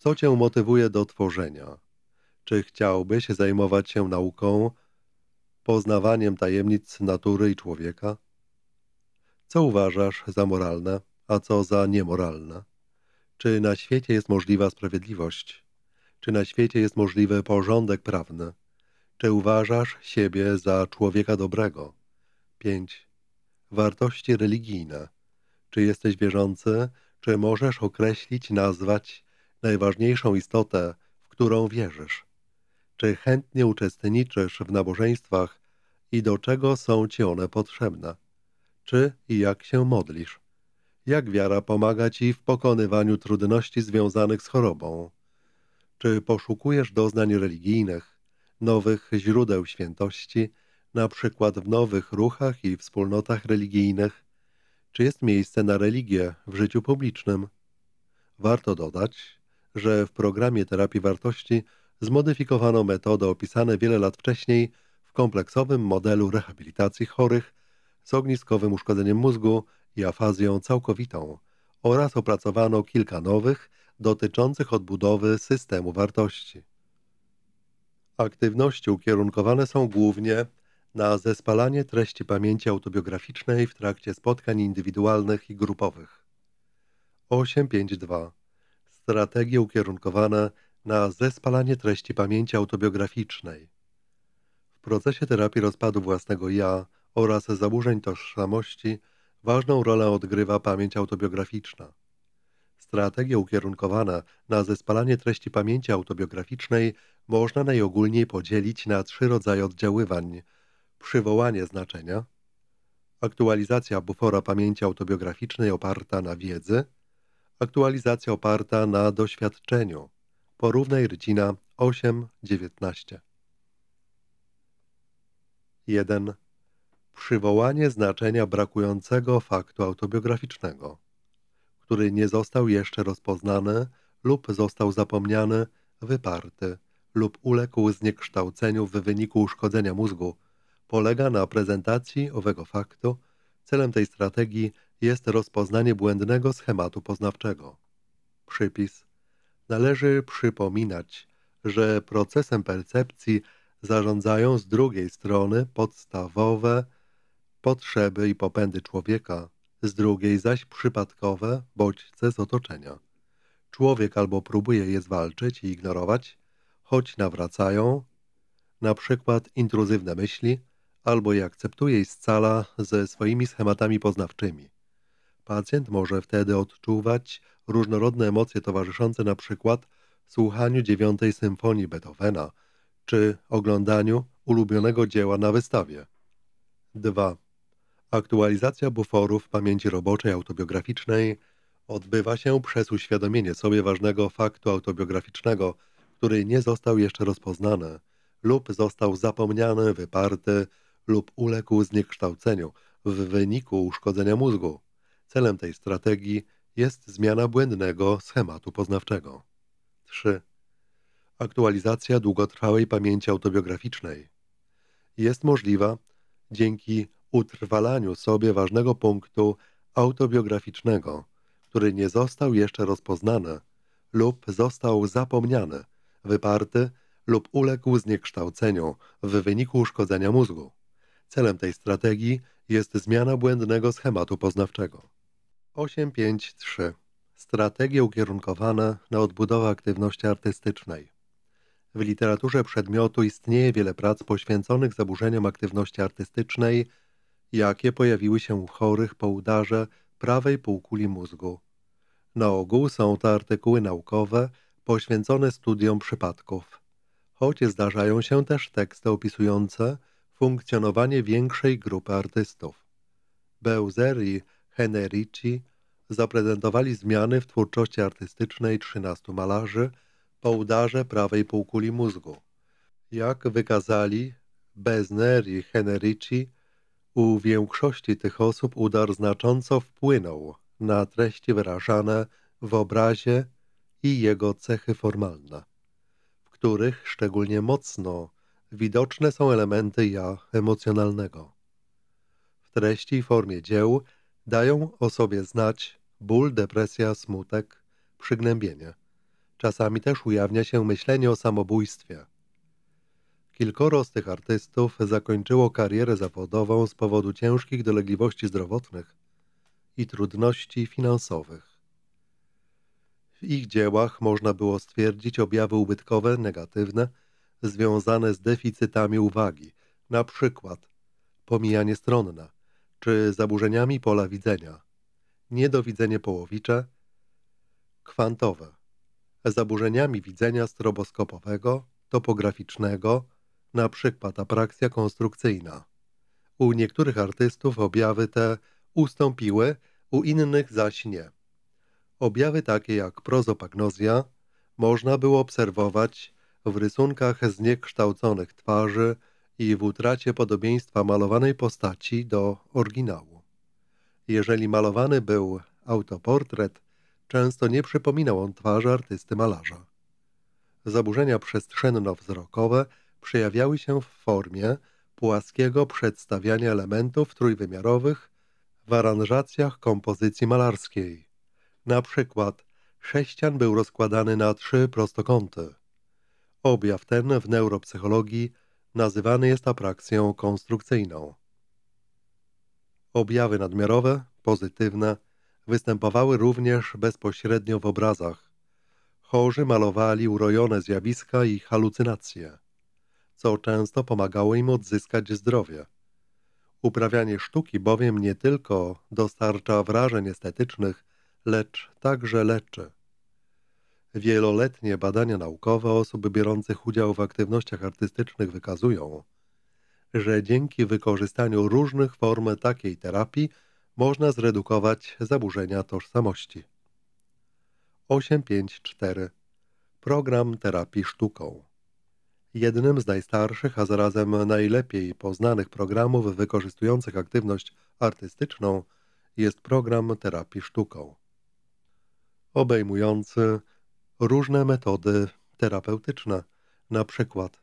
Speaker 1: Co cię motywuje do tworzenia? Czy chciałbyś zajmować się nauką, poznawaniem tajemnic natury i człowieka? Co uważasz za moralne, a co za niemoralne? Czy na świecie jest możliwa sprawiedliwość? Czy na świecie jest możliwy porządek prawny? Czy uważasz siebie za człowieka dobrego? 5. Wartości religijne. Czy jesteś wierzący? Czy możesz określić, nazwać najważniejszą istotę, w którą wierzysz? Czy chętnie uczestniczysz w nabożeństwach i do czego są ci one potrzebne? Czy i jak się modlisz? Jak wiara pomaga ci w pokonywaniu trudności związanych z chorobą? Czy poszukujesz doznań religijnych, nowych źródeł świętości, na przykład w nowych ruchach i wspólnotach religijnych? Czy jest miejsce na religię w życiu publicznym? Warto dodać, że w programie terapii wartości zmodyfikowano metody opisane wiele lat wcześniej w kompleksowym modelu rehabilitacji chorych z ogniskowym uszkodzeniem mózgu i afazją całkowitą oraz opracowano kilka nowych dotyczących odbudowy systemu wartości. Aktywności ukierunkowane są głównie na zespalanie treści pamięci autobiograficznej w trakcie spotkań indywidualnych i grupowych. 852 strategie ukierunkowane na zespalanie treści pamięci autobiograficznej. W procesie terapii rozpadu własnego ja oraz zaburzeń tożsamości ważną rolę odgrywa pamięć autobiograficzna. Strategie ukierunkowane na zespalanie treści pamięci autobiograficznej można najogólniej podzielić na trzy rodzaje oddziaływań: przywołanie znaczenia, aktualizacja bufora pamięci autobiograficznej oparta na wiedzy Aktualizacja oparta na doświadczeniu. Porównaj rycina 8-19. 1. Przywołanie znaczenia brakującego faktu autobiograficznego, który nie został jeszcze rozpoznany lub został zapomniany, wyparty lub uległ zniekształceniu w wyniku uszkodzenia mózgu, polega na prezentacji owego faktu. Celem tej strategii jest rozpoznanie błędnego schematu poznawczego. Przypis. Należy przypominać, że procesem percepcji zarządzają z drugiej strony podstawowe potrzeby i popędy człowieka, z drugiej zaś przypadkowe bodźce z otoczenia. Człowiek albo próbuje je zwalczyć i ignorować, choć nawracają, na przykład intruzywne myśli, albo je akceptuje i scala ze swoimi schematami poznawczymi. Pacjent może wtedy odczuwać różnorodne emocje towarzyszące na przykład słuchaniu dziewiątej symfonii Beethovena czy oglądaniu ulubionego dzieła na wystawie. 2. Aktualizacja buforów pamięci roboczej autobiograficznej odbywa się przez uświadomienie sobie ważnego faktu autobiograficznego, który nie został jeszcze rozpoznany lub został zapomniany, wyparty lub uległ zniekształceniu w wyniku uszkodzenia mózgu. Celem tej strategii jest zmiana błędnego schematu poznawczego. 3. Aktualizacja długotrwałej pamięci autobiograficznej jest możliwa dzięki utrwalaniu sobie ważnego punktu autobiograficznego, który nie został jeszcze rozpoznany lub został zapomniany, wyparty lub uległ zniekształceniu w wyniku uszkodzenia mózgu. Celem tej strategii jest zmiana błędnego schematu poznawczego. 853. Strategie ukierunkowane na odbudowę aktywności artystycznej. W literaturze przedmiotu istnieje wiele prac poświęconych zaburzeniom aktywności artystycznej, jakie pojawiły się u chorych po udarze prawej półkuli mózgu. Na ogół są to artykuły naukowe poświęcone studiom przypadków, choć zdarzają się też teksty opisujące funkcjonowanie większej grupy artystów. Beuzeri Henerici zaprezentowali zmiany w twórczości artystycznej 13 malarzy po udarze prawej półkuli mózgu. Jak wykazali Bezner i Henerici, u większości tych osób udar znacząco wpłynął na treści wyrażane w obrazie i jego cechy formalne, w których szczególnie mocno widoczne są elementy ja emocjonalnego. W treści i formie dzieł – Dają o sobie znać ból, depresja, smutek, przygnębienie. Czasami też ujawnia się myślenie o samobójstwie. Kilkoro z tych artystów zakończyło karierę zawodową z powodu ciężkich dolegliwości zdrowotnych i trudności finansowych. W ich dziełach można było stwierdzić objawy ubytkowe, negatywne, związane z deficytami uwagi, na przykład pomijanie stronna, czy zaburzeniami pola widzenia, niedowidzenie połowicze, kwantowe, zaburzeniami widzenia stroboskopowego, topograficznego, na przykład apraksja konstrukcyjna. U niektórych artystów objawy te ustąpiły, u innych zaś nie. Objawy takie jak prozopagnozja można było obserwować w rysunkach zniekształconych twarzy i w utracie podobieństwa malowanej postaci do oryginału. Jeżeli malowany był autoportret, często nie przypominał on twarzy artysty malarza. Zaburzenia przestrzenno-wzrokowe przejawiały się w formie płaskiego przedstawiania elementów trójwymiarowych w aranżacjach kompozycji malarskiej. Na przykład sześcian był rozkładany na trzy prostokąty. Objaw ten w neuropsychologii – Nazywany jest aprakcją konstrukcyjną. Objawy nadmiarowe, pozytywne, występowały również bezpośrednio w obrazach. Chorzy malowali urojone zjawiska i halucynacje, co często pomagało im odzyskać zdrowie. Uprawianie sztuki bowiem nie tylko dostarcza wrażeń estetycznych, lecz także leczy. Wieloletnie badania naukowe osób biorących udział w aktywnościach artystycznych wykazują, że dzięki wykorzystaniu różnych form takiej terapii można zredukować zaburzenia tożsamości. 854 Program terapii sztuką. Jednym z najstarszych, a zarazem najlepiej poznanych programów wykorzystujących aktywność artystyczną jest program terapii sztuką, obejmujący różne metody terapeutyczne, na przykład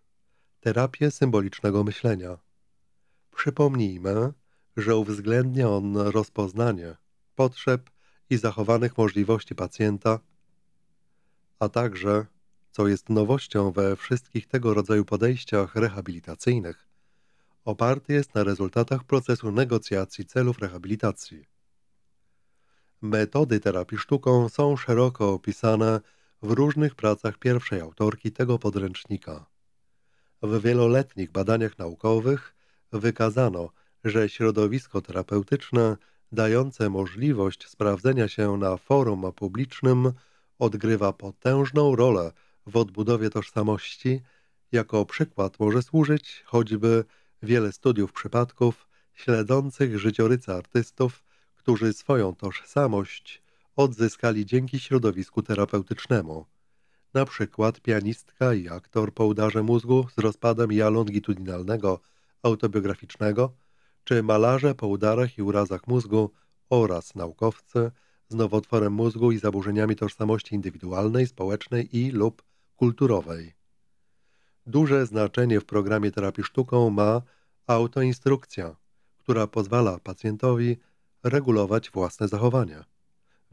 Speaker 1: terapię symbolicznego myślenia. Przypomnijmy, że uwzględnia on rozpoznanie potrzeb i zachowanych możliwości pacjenta, a także, co jest nowością we wszystkich tego rodzaju podejściach rehabilitacyjnych, oparty jest na rezultatach procesu negocjacji celów rehabilitacji. Metody terapii sztuką są szeroko opisane w różnych pracach pierwszej autorki tego podręcznika. W wieloletnich badaniach naukowych wykazano, że środowisko terapeutyczne dające możliwość sprawdzenia się na forum publicznym odgrywa potężną rolę w odbudowie tożsamości. Jako przykład może służyć choćby wiele studiów przypadków śledzących życioryce artystów, którzy swoją tożsamość odzyskali dzięki środowisku terapeutycznemu. Na przykład pianistka i aktor po udarze mózgu z rozpadem ja longitudinalnego, autobiograficznego, czy malarze po udarach i urazach mózgu oraz naukowcy z nowotworem mózgu i zaburzeniami tożsamości indywidualnej, społecznej i lub kulturowej. Duże znaczenie w programie terapii sztuką ma autoinstrukcja, która pozwala pacjentowi regulować własne zachowania.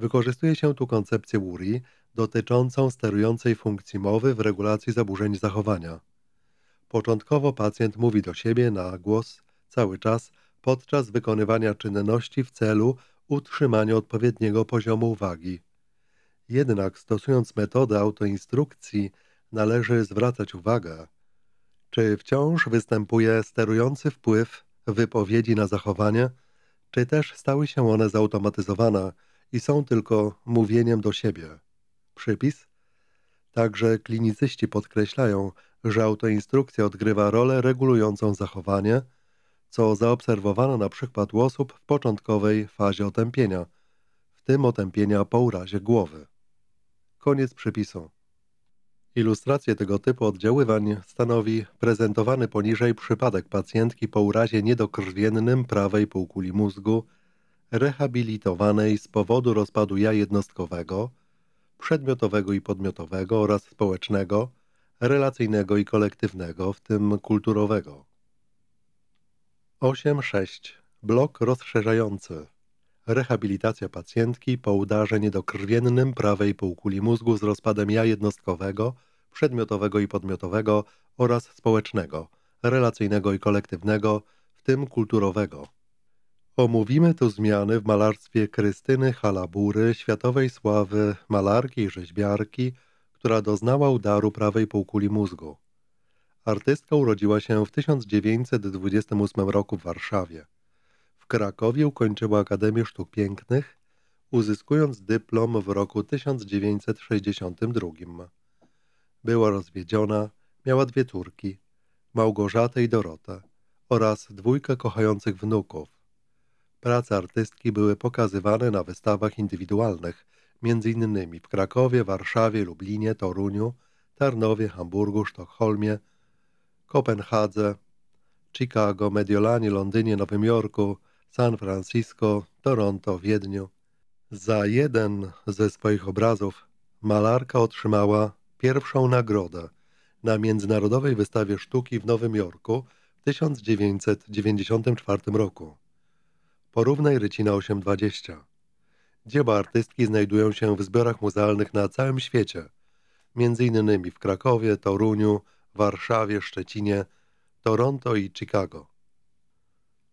Speaker 1: Wykorzystuje się tu koncepcję URI dotyczącą sterującej funkcji mowy w regulacji zaburzeń zachowania. Początkowo pacjent mówi do siebie na głos cały czas podczas wykonywania czynności w celu utrzymania odpowiedniego poziomu uwagi. Jednak stosując metodę autoinstrukcji należy zwracać uwagę, czy wciąż występuje sterujący wpływ wypowiedzi na zachowanie, czy też stały się one zautomatyzowane – i są tylko mówieniem do siebie. Przypis? Także klinicyści podkreślają, że autoinstrukcja odgrywa rolę regulującą zachowanie, co zaobserwowano na przykład u osób w początkowej fazie otępienia, w tym otępienia po urazie głowy. Koniec przypisu. Ilustrację tego typu oddziaływań stanowi prezentowany poniżej przypadek pacjentki po urazie niedokrwiennym prawej półkuli mózgu – rehabilitowanej z powodu rozpadu ja jednostkowego, przedmiotowego i podmiotowego oraz społecznego, relacyjnego i kolektywnego, w tym kulturowego. 8.6. Blok rozszerzający. Rehabilitacja pacjentki po udarze niedokrwiennym prawej półkuli mózgu z rozpadem ja jednostkowego, przedmiotowego i podmiotowego oraz społecznego, relacyjnego i kolektywnego, w tym kulturowego. Omówimy tu zmiany w malarstwie Krystyny Halabury, światowej sławy malarki i rzeźbiarki, która doznała udaru prawej półkuli mózgu. Artystka urodziła się w 1928 roku w Warszawie. W Krakowie ukończyła Akademię Sztuk Pięknych, uzyskując dyplom w roku 1962. Była rozwiedziona, miała dwie córki, Małgorzatę i Dorotę oraz dwójkę kochających wnuków. Prace artystki były pokazywane na wystawach indywidualnych, m.in. w Krakowie, Warszawie, Lublinie, Toruniu, Tarnowie, Hamburgu, Sztokholmie, Kopenhadze, Chicago, Mediolanie, Londynie, Nowym Jorku, San Francisco, Toronto, Wiedniu. Za jeden ze swoich obrazów malarka otrzymała pierwszą nagrodę na Międzynarodowej Wystawie Sztuki w Nowym Jorku w 1994 roku. Porównaj Rycina 820. Dzieła artystki znajdują się w zbiorach muzealnych na całym świecie, między innymi w Krakowie, Toruniu, Warszawie, Szczecinie, Toronto i Chicago.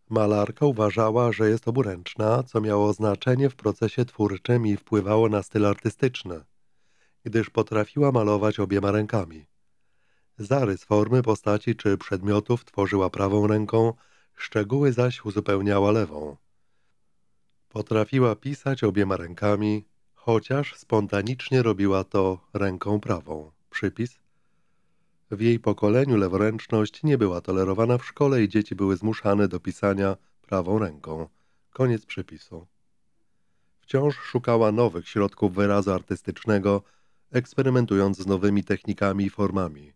Speaker 1: Malarka uważała, że jest oburęczna, co miało znaczenie w procesie twórczym i wpływało na styl artystyczny, gdyż potrafiła malować obiema rękami. Zarys formy postaci czy przedmiotów tworzyła prawą ręką, szczegóły zaś uzupełniała lewą. Potrafiła pisać obiema rękami, chociaż spontanicznie robiła to ręką prawą. Przypis. W jej pokoleniu leworęczność nie była tolerowana w szkole i dzieci były zmuszane do pisania prawą ręką. Koniec przypisu. Wciąż szukała nowych środków wyrazu artystycznego, eksperymentując z nowymi technikami i formami.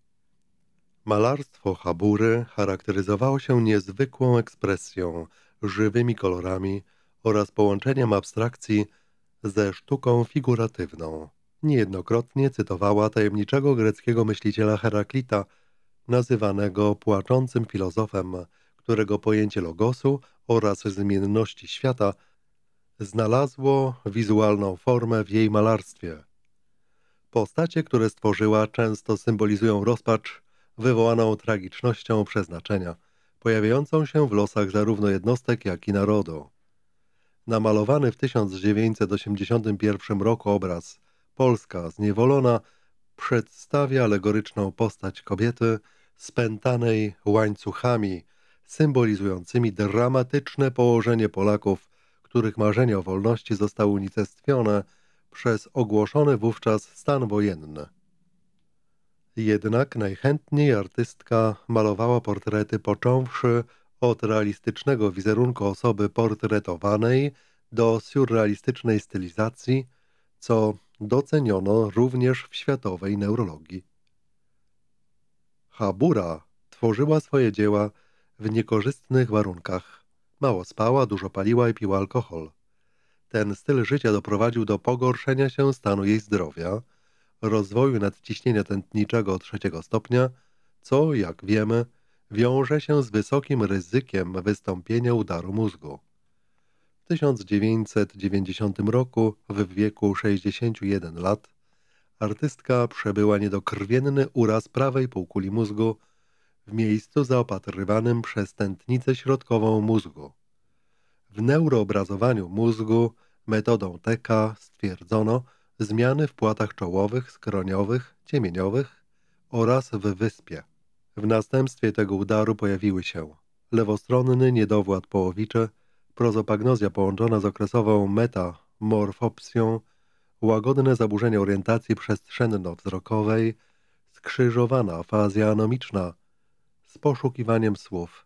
Speaker 1: Malarstwo Habury charakteryzowało się niezwykłą ekspresją, żywymi kolorami, oraz połączeniem abstrakcji ze sztuką figuratywną. Niejednokrotnie cytowała tajemniczego greckiego myśliciela Heraklita, nazywanego płaczącym filozofem, którego pojęcie logosu oraz zmienności świata znalazło wizualną formę w jej malarstwie. Postacie, które stworzyła, często symbolizują rozpacz wywołaną tragicznością przeznaczenia, pojawiającą się w losach zarówno jednostek, jak i narodu namalowany w 1981 roku obraz Polska zniewolona przedstawia alegoryczną postać kobiety spętanej łańcuchami, symbolizującymi dramatyczne położenie Polaków, których marzenie o wolności zostało unicestwione przez ogłoszony wówczas stan wojenny. Jednak najchętniej artystka malowała portrety począwszy od realistycznego wizerunku osoby portretowanej do surrealistycznej stylizacji, co doceniono również w światowej neurologii. Habura tworzyła swoje dzieła w niekorzystnych warunkach. Mało spała, dużo paliła i piła alkohol. Ten styl życia doprowadził do pogorszenia się stanu jej zdrowia, rozwoju nadciśnienia tętniczego trzeciego stopnia, co, jak wiemy, wiąże się z wysokim ryzykiem wystąpienia udaru mózgu. W 1990 roku, w wieku 61 lat, artystka przebyła niedokrwienny uraz prawej półkuli mózgu w miejscu zaopatrywanym przez tętnicę środkową mózgu. W neuroobrazowaniu mózgu metodą TK stwierdzono zmiany w płatach czołowych, skroniowych, ciemieniowych oraz w wyspie. W następstwie tego udaru pojawiły się lewostronny niedowład połowiczy, prozopagnozja połączona z okresową metamorfopsją, łagodne zaburzenie orientacji przestrzenno-wzrokowej, skrzyżowana fazja anomiczna z poszukiwaniem słów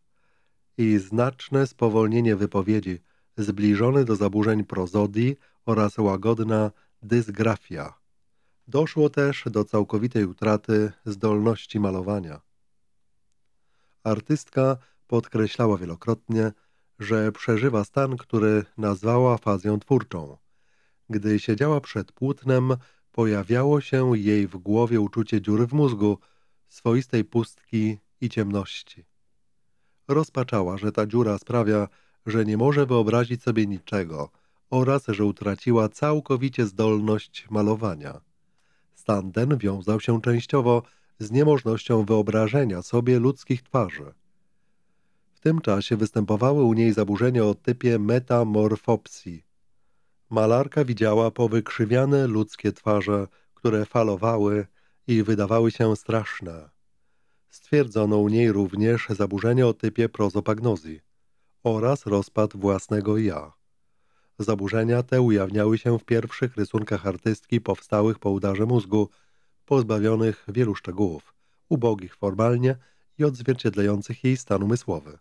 Speaker 1: i znaczne spowolnienie wypowiedzi zbliżone do zaburzeń prozodii oraz łagodna dysgrafia. Doszło też do całkowitej utraty zdolności malowania. Artystka podkreślała wielokrotnie, że przeżywa stan, który nazwała fazją twórczą. Gdy siedziała przed płótnem, pojawiało się jej w głowie uczucie dziury w mózgu, swoistej pustki i ciemności. Rozpaczała, że ta dziura sprawia, że nie może wyobrazić sobie niczego oraz że utraciła całkowicie zdolność malowania. Stan ten wiązał się częściowo z niemożnością wyobrażenia sobie ludzkich twarzy. W tym czasie występowały u niej zaburzenia o typie metamorfopsji. Malarka widziała powykrzywiane ludzkie twarze, które falowały i wydawały się straszne. Stwierdzono u niej również zaburzenie o typie prozopagnozji oraz rozpad własnego ja. Zaburzenia te ujawniały się w pierwszych rysunkach artystki powstałych po udarze mózgu – pozbawionych wielu szczegółów, ubogich formalnie i odzwierciedlających jej stan umysłowy.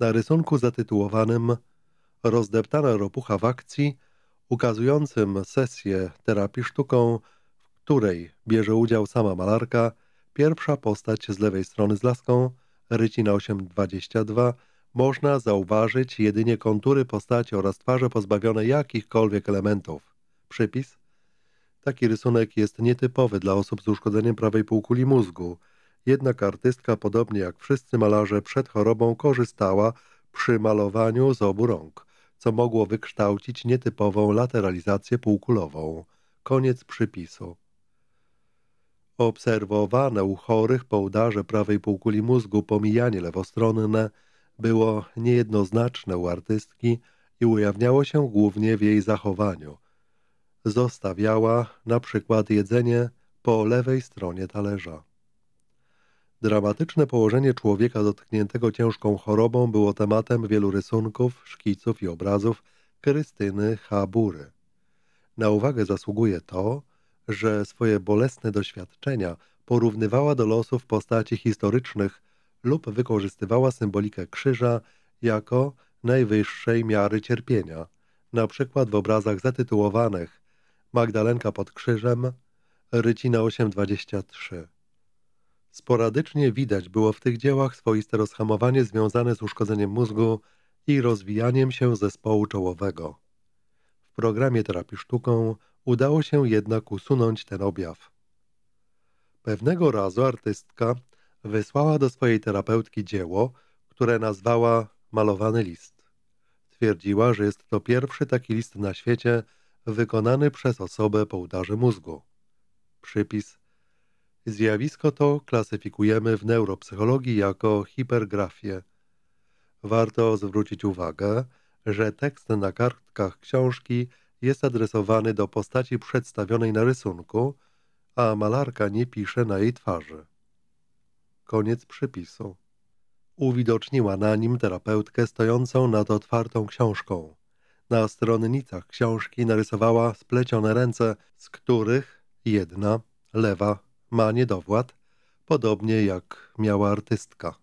Speaker 1: Na rysunku zatytułowanym Rozdeptana ropucha w akcji, ukazującym sesję terapii sztuką, w której bierze udział sama malarka, pierwsza postać z lewej strony z laską, rycina 822, można zauważyć jedynie kontury postaci oraz twarze pozbawione jakichkolwiek elementów. Przypis – Taki rysunek jest nietypowy dla osób z uszkodzeniem prawej półkuli mózgu. Jednak artystka, podobnie jak wszyscy malarze przed chorobą, korzystała przy malowaniu z obu rąk, co mogło wykształcić nietypową lateralizację półkulową. Koniec przypisu. Obserwowane u chorych po udarze prawej półkuli mózgu pomijanie lewostronne było niejednoznaczne u artystki i ujawniało się głównie w jej zachowaniu – zostawiała na przykład jedzenie po lewej stronie talerza. Dramatyczne położenie człowieka dotkniętego ciężką chorobą było tematem wielu rysunków, szkiców i obrazów Krystyny Habury. Na uwagę zasługuje to, że swoje bolesne doświadczenia porównywała do losów postaci historycznych lub wykorzystywała symbolikę krzyża jako najwyższej miary cierpienia, na przykład w obrazach zatytułowanych Magdalenka pod krzyżem, Rycina 823. Sporadycznie widać było w tych dziełach swoiste rozhamowanie związane z uszkodzeniem mózgu i rozwijaniem się zespołu czołowego. W programie terapii sztuką udało się jednak usunąć ten objaw. Pewnego razu artystka wysłała do swojej terapeutki dzieło, które nazwała malowany list. Twierdziła, że jest to pierwszy taki list na świecie, wykonany przez osobę po udarze mózgu. Przypis Zjawisko to klasyfikujemy w neuropsychologii jako hipergrafię. Warto zwrócić uwagę, że tekst na kartkach książki jest adresowany do postaci przedstawionej na rysunku, a malarka nie pisze na jej twarzy. Koniec przypisu. Uwidoczniła na nim terapeutkę stojącą nad otwartą książką na stronnicach książki narysowała splecione ręce, z których jedna, lewa, ma niedowład, podobnie jak miała artystka.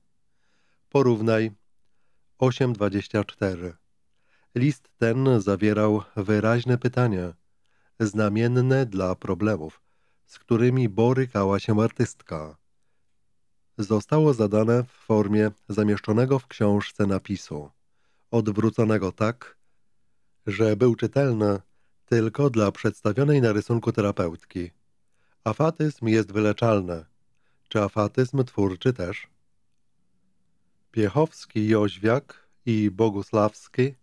Speaker 1: Porównaj 824. List ten zawierał wyraźne pytanie, znamienne dla problemów, z którymi borykała się artystka. Zostało zadane w formie zamieszczonego w książce napisu, odwróconego tak, że był czytelny tylko dla przedstawionej na rysunku terapeutki. Afatyzm jest wyleczalny. Czy afatyzm twórczy też? Piechowski, Joźwiak i Bogusławski,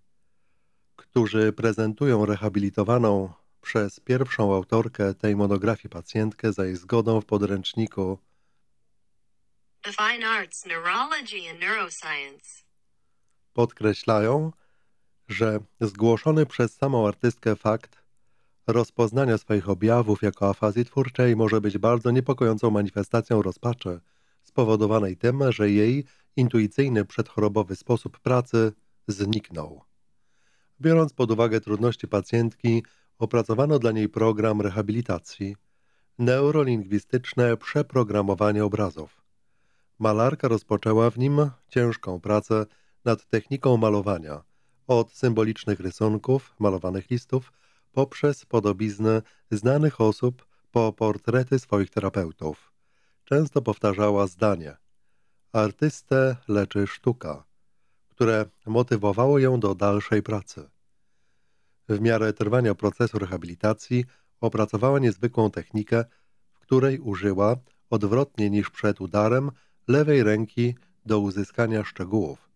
Speaker 1: którzy prezentują rehabilitowaną przez pierwszą autorkę tej monografii pacjentkę za jej zgodą w podręczniku The Fine Arts Neurology and Neuroscience podkreślają, że zgłoszony przez samą artystkę fakt rozpoznania swoich objawów jako afazji twórczej może być bardzo niepokojącą manifestacją rozpaczy spowodowanej tym, że jej intuicyjny przedchorobowy sposób pracy zniknął. Biorąc pod uwagę trudności pacjentki, opracowano dla niej program rehabilitacji, neurolingwistyczne przeprogramowanie obrazów. Malarka rozpoczęła w nim ciężką pracę nad techniką malowania – od symbolicznych rysunków, malowanych listów, poprzez podobizny znanych osób po portrety swoich terapeutów. Często powtarzała zdanie Artystę leczy sztuka, które motywowało ją do dalszej pracy. W miarę trwania procesu rehabilitacji opracowała niezwykłą technikę, w której użyła, odwrotnie niż przed udarem, lewej ręki do uzyskania szczegółów,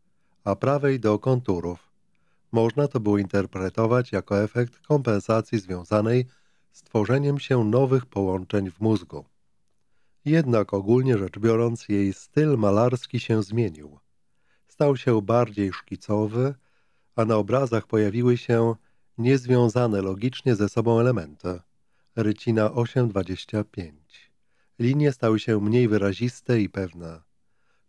Speaker 1: a prawej do konturów, można to było interpretować jako efekt kompensacji związanej z tworzeniem się nowych połączeń w mózgu. Jednak ogólnie rzecz biorąc, jej styl malarski się zmienił. Stał się bardziej szkicowy, a na obrazach pojawiły się niezwiązane logicznie ze sobą elementy. Rycina 8.25 Linie stały się mniej wyraziste i pewne.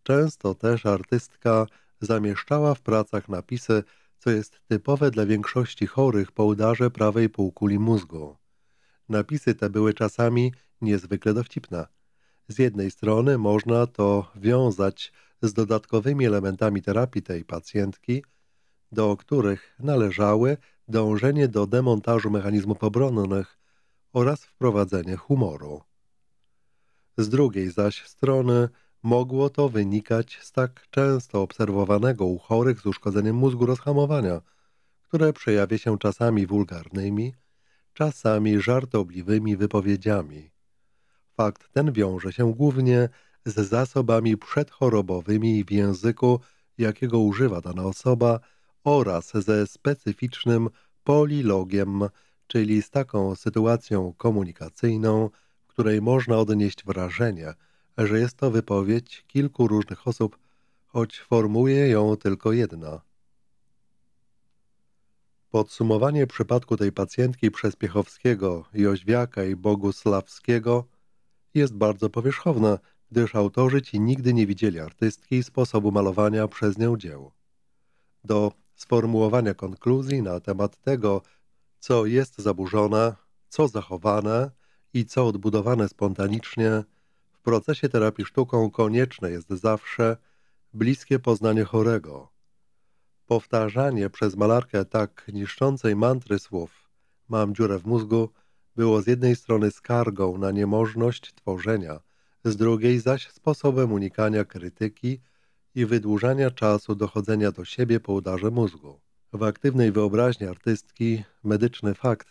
Speaker 1: Często też artystka zamieszczała w pracach napisy co jest typowe dla większości chorych po udarze prawej półkuli mózgu. Napisy te były czasami niezwykle dowcipne. Z jednej strony można to wiązać z dodatkowymi elementami terapii tej pacjentki, do których należały dążenie do demontażu mechanizmów obronnych oraz wprowadzenie humoru. Z drugiej zaś strony Mogło to wynikać z tak często obserwowanego u chorych z uszkodzeniem mózgu rozhamowania, które przejawia się czasami wulgarnymi, czasami żartobliwymi wypowiedziami. Fakt ten wiąże się głównie z zasobami przedchorobowymi w języku, jakiego używa dana osoba oraz ze specyficznym polilogiem, czyli z taką sytuacją komunikacyjną, w której można odnieść wrażenie – że jest to wypowiedź kilku różnych osób, choć formułuje ją tylko jedna. Podsumowanie przypadku tej pacjentki przez Piechowskiego, Joźwiaka i Bogusławskiego jest bardzo powierzchowne, gdyż autorzy ci nigdy nie widzieli artystki i sposobu malowania przez nią dzieł. Do sformułowania konkluzji na temat tego, co jest zaburzone, co zachowane i co odbudowane spontanicznie – procesie terapii sztuką konieczne jest zawsze bliskie poznanie chorego. Powtarzanie przez malarkę tak niszczącej mantry słów mam dziurę w mózgu było z jednej strony skargą na niemożność tworzenia, z drugiej zaś sposobem unikania krytyki i wydłużania czasu dochodzenia do siebie po udarze mózgu. W aktywnej wyobraźni artystki medyczny fakt,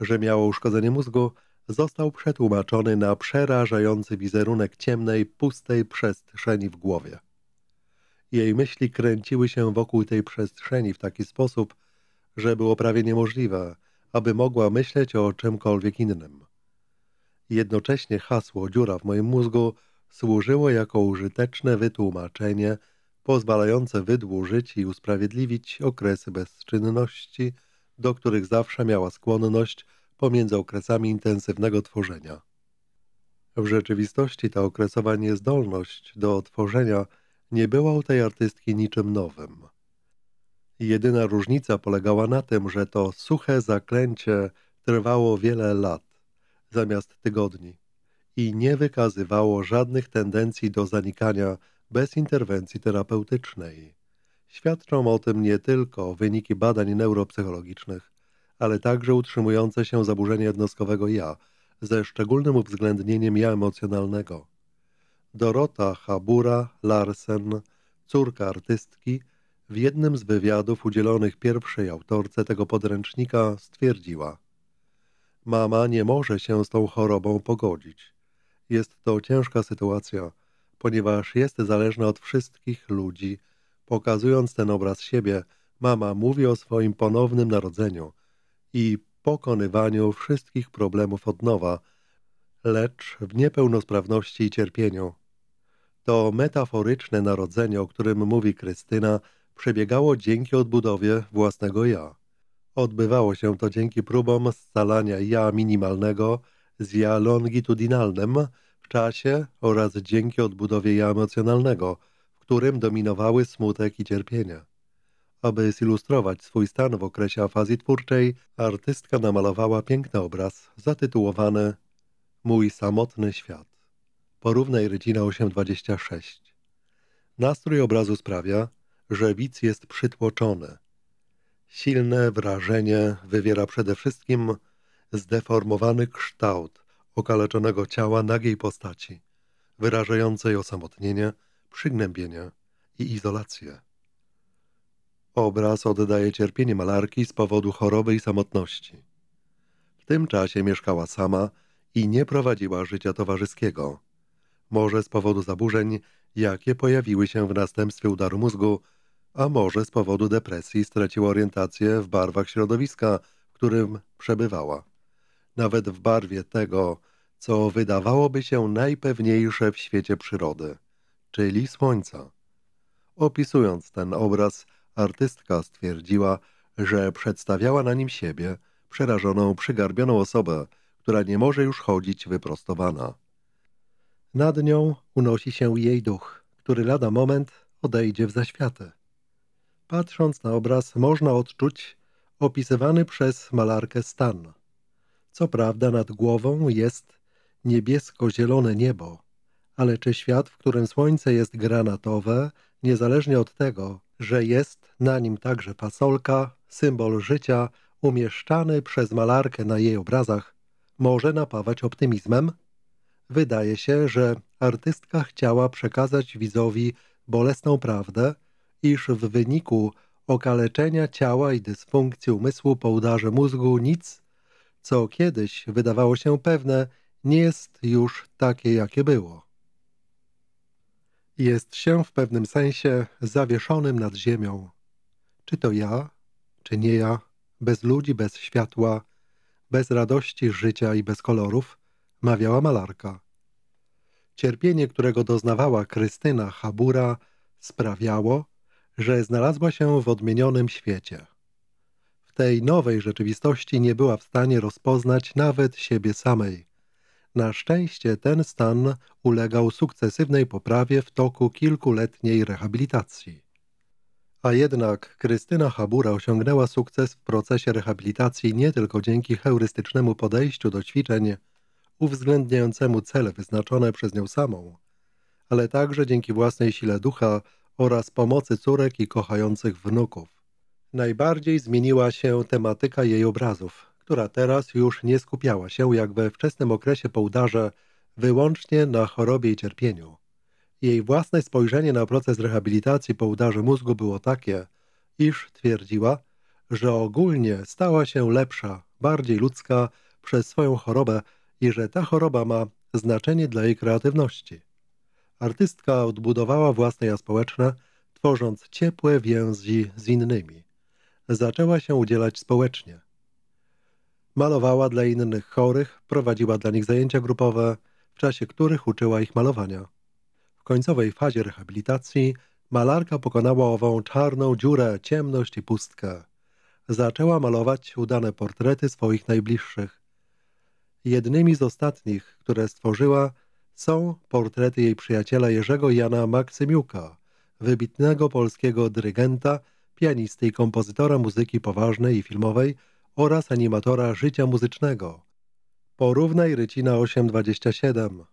Speaker 1: że miało uszkodzenie mózgu został przetłumaczony na przerażający wizerunek ciemnej, pustej przestrzeni w głowie. Jej myśli kręciły się wokół tej przestrzeni w taki sposób, że było prawie niemożliwe, aby mogła myśleć o czymkolwiek innym. Jednocześnie hasło dziura w moim mózgu służyło jako użyteczne wytłumaczenie pozwalające wydłużyć i usprawiedliwić okresy bezczynności, do których zawsze miała skłonność – pomiędzy okresami intensywnego tworzenia. W rzeczywistości ta okresowa niezdolność do tworzenia nie była u tej artystki niczym nowym. Jedyna różnica polegała na tym, że to suche zaklęcie trwało wiele lat, zamiast tygodni, i nie wykazywało żadnych tendencji do zanikania bez interwencji terapeutycznej. Świadczą o tym nie tylko wyniki badań neuropsychologicznych, ale także utrzymujące się zaburzenie jednostkowego ja, ze szczególnym uwzględnieniem ja emocjonalnego. Dorota Habura Larsen, córka artystki, w jednym z wywiadów udzielonych pierwszej autorce tego podręcznika stwierdziła: Mama nie może się z tą chorobą pogodzić. Jest to ciężka sytuacja, ponieważ jest zależna od wszystkich ludzi. Pokazując ten obraz siebie, mama mówi o swoim ponownym narodzeniu, i pokonywaniu wszystkich problemów od nowa, lecz w niepełnosprawności i cierpieniu. To metaforyczne narodzenie, o którym mówi Krystyna, przebiegało dzięki odbudowie własnego ja. Odbywało się to dzięki próbom scalania ja minimalnego z ja longitudinalnym w czasie oraz dzięki odbudowie ja emocjonalnego, w którym dominowały smutek i cierpienie. Aby zilustrować swój stan w okresie fazy twórczej, artystka namalowała piękny obraz zatytułowany Mój samotny świat. Porównaj rodzina 826. Nastrój obrazu sprawia, że widz jest przytłoczony. Silne wrażenie wywiera przede wszystkim zdeformowany kształt okaleczonego ciała nagiej postaci, wyrażającej osamotnienie, przygnębienie i izolację. Obraz oddaje cierpienie malarki z powodu choroby i samotności. W tym czasie mieszkała sama i nie prowadziła życia towarzyskiego. Może z powodu zaburzeń, jakie pojawiły się w następstwie udaru mózgu, a może z powodu depresji straciła orientację w barwach środowiska, w którym przebywała. Nawet w barwie tego, co wydawałoby się najpewniejsze w świecie przyrody, czyli słońca. Opisując ten obraz, Artystka stwierdziła, że przedstawiała na nim siebie, przerażoną, przygarbioną osobę, która nie może już chodzić wyprostowana. Nad nią unosi się jej duch, który lada moment odejdzie w zaświatę. Patrząc na obraz można odczuć opisywany przez malarkę stan. Co prawda nad głową jest niebiesko-zielone niebo, ale czy świat, w którym słońce jest granatowe, niezależnie od tego, że jest na nim także fasolka, symbol życia, umieszczany przez malarkę na jej obrazach, może napawać optymizmem? Wydaje się, że artystka chciała przekazać widzowi bolesną prawdę, iż w wyniku okaleczenia ciała i dysfunkcji umysłu po udarze mózgu nic, co kiedyś wydawało się pewne, nie jest już takie, jakie było jest się w pewnym sensie zawieszonym nad ziemią. Czy to ja, czy nie ja, bez ludzi, bez światła, bez radości życia i bez kolorów, mawiała malarka. Cierpienie, którego doznawała Krystyna Habura, sprawiało, że znalazła się w odmienionym świecie. W tej nowej rzeczywistości nie była w stanie rozpoznać nawet siebie samej. Na szczęście ten stan ulegał sukcesywnej poprawie w toku kilkuletniej rehabilitacji. A jednak Krystyna Habura osiągnęła sukces w procesie rehabilitacji nie tylko dzięki heurystycznemu podejściu do ćwiczeń, uwzględniającemu cele wyznaczone przez nią samą, ale także dzięki własnej sile ducha oraz pomocy córek i kochających wnuków. Najbardziej zmieniła się tematyka jej obrazów, która teraz już nie skupiała się, jak we wczesnym okresie po udarze, wyłącznie na chorobie i cierpieniu. Jej własne spojrzenie na proces rehabilitacji po udarze mózgu było takie, iż twierdziła, że ogólnie stała się lepsza, bardziej ludzka przez swoją chorobę i że ta choroba ma znaczenie dla jej kreatywności. Artystka odbudowała własne ja społeczne, tworząc ciepłe więzi z innymi. Zaczęła się udzielać społecznie – Malowała dla innych chorych, prowadziła dla nich zajęcia grupowe, w czasie których uczyła ich malowania. W końcowej fazie rehabilitacji malarka pokonała ową czarną dziurę, ciemność i pustkę. Zaczęła malować udane portrety swoich najbliższych. Jednymi z ostatnich, które stworzyła, są portrety jej przyjaciela Jerzego Jana Maksymiuka, wybitnego polskiego dyrygenta, pianisty i kompozytora muzyki poważnej i filmowej – oraz animatora życia muzycznego. Porównaj Rycina 827.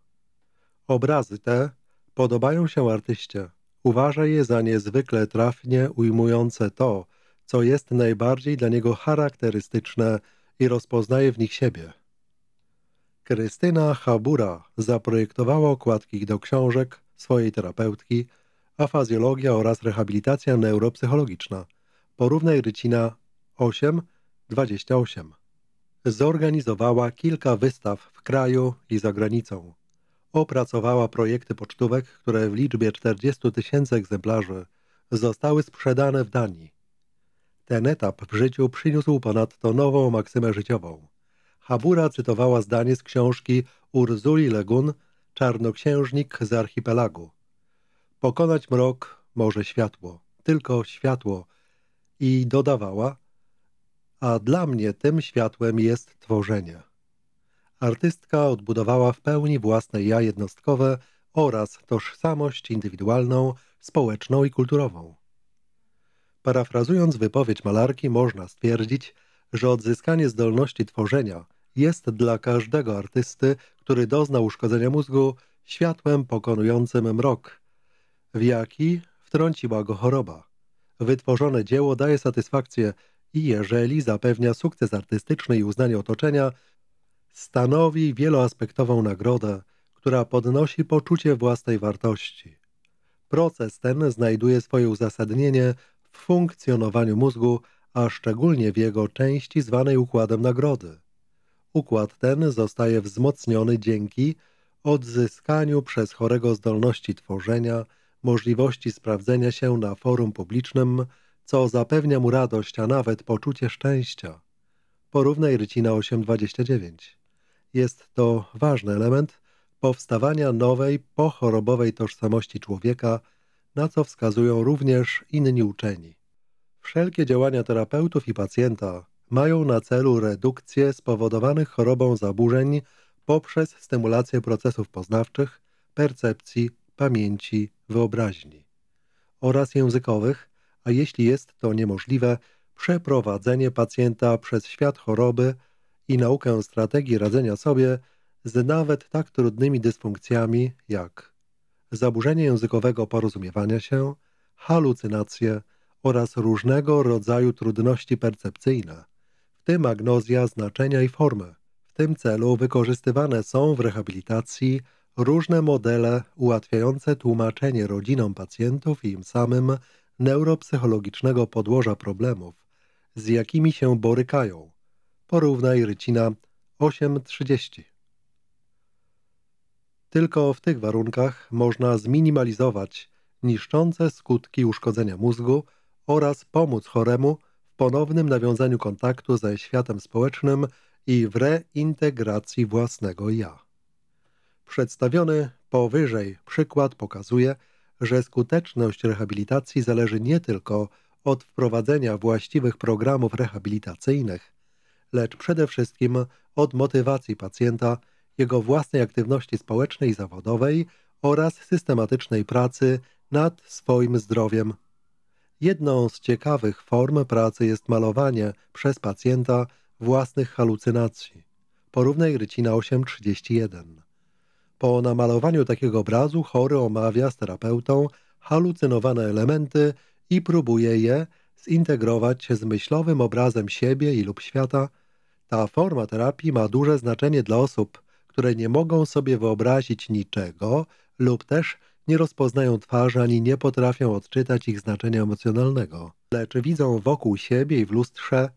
Speaker 1: Obrazy te podobają się artyście. Uważa je za niezwykle trafnie ujmujące to, co jest najbardziej dla niego charakterystyczne i rozpoznaje w nich siebie. Krystyna Habura zaprojektowała okładki do książek swojej terapeutki, afazjologia oraz rehabilitacja neuropsychologiczna. Porównaj Rycina 8 28 zorganizowała kilka wystaw w kraju i za granicą. Opracowała projekty pocztówek, które w liczbie 40 tysięcy egzemplarzy zostały sprzedane w Danii. Ten etap w życiu przyniósł ponadto nową maksymę życiową. Habura cytowała zdanie z książki Urzuli Legun Czarnoksiężnik z archipelagu. Pokonać mrok może światło, tylko światło i dodawała – a dla mnie tym światłem jest tworzenie. Artystka odbudowała w pełni własne ja jednostkowe oraz tożsamość indywidualną, społeczną i kulturową. Parafrazując wypowiedź malarki, można stwierdzić, że odzyskanie zdolności tworzenia jest dla każdego artysty, który doznał uszkodzenia mózgu, światłem pokonującym mrok, w jaki wtrąciła go choroba. Wytworzone dzieło daje satysfakcję i jeżeli zapewnia sukces artystyczny i uznanie otoczenia, stanowi wieloaspektową nagrodę, która podnosi poczucie własnej wartości. Proces ten znajduje swoje uzasadnienie w funkcjonowaniu mózgu, a szczególnie w jego części zwanej układem nagrody. Układ ten zostaje wzmocniony dzięki odzyskaniu przez chorego zdolności tworzenia, możliwości sprawdzenia się na forum publicznym, co zapewnia mu radość, a nawet poczucie szczęścia. Porównaj Rycina 8.29. Jest to ważny element powstawania nowej, pochorobowej tożsamości człowieka, na co wskazują również inni uczeni. Wszelkie działania terapeutów i pacjenta mają na celu redukcję spowodowanych chorobą zaburzeń poprzez stymulację procesów poznawczych, percepcji, pamięci, wyobraźni oraz językowych, a jeśli jest to niemożliwe, przeprowadzenie pacjenta przez świat choroby i naukę strategii radzenia sobie z nawet tak trudnymi dysfunkcjami jak zaburzenie językowego porozumiewania się, halucynacje oraz różnego rodzaju trudności percepcyjne, w tym agnozja znaczenia i formy. W tym celu wykorzystywane są w rehabilitacji różne modele ułatwiające tłumaczenie rodzinom pacjentów i im samym neuropsychologicznego podłoża problemów, z jakimi się borykają. Porównaj Rycina 8.30. Tylko w tych warunkach można zminimalizować niszczące skutki uszkodzenia mózgu oraz pomóc choremu w ponownym nawiązaniu kontaktu ze światem społecznym i w reintegracji własnego ja. Przedstawiony powyżej przykład pokazuje, że skuteczność rehabilitacji zależy nie tylko od wprowadzenia właściwych programów rehabilitacyjnych, lecz przede wszystkim od motywacji pacjenta, jego własnej aktywności społecznej i zawodowej oraz systematycznej pracy nad swoim zdrowiem. Jedną z ciekawych form pracy jest malowanie przez pacjenta własnych halucynacji. Porównaj Rycina 831. Po namalowaniu takiego obrazu chory omawia z terapeutą halucynowane elementy i próbuje je zintegrować z myślowym obrazem siebie i lub świata. Ta forma terapii ma duże znaczenie dla osób, które nie mogą sobie wyobrazić niczego lub też nie rozpoznają twarzy ani nie potrafią odczytać ich znaczenia emocjonalnego, lecz widzą wokół siebie i w lustrze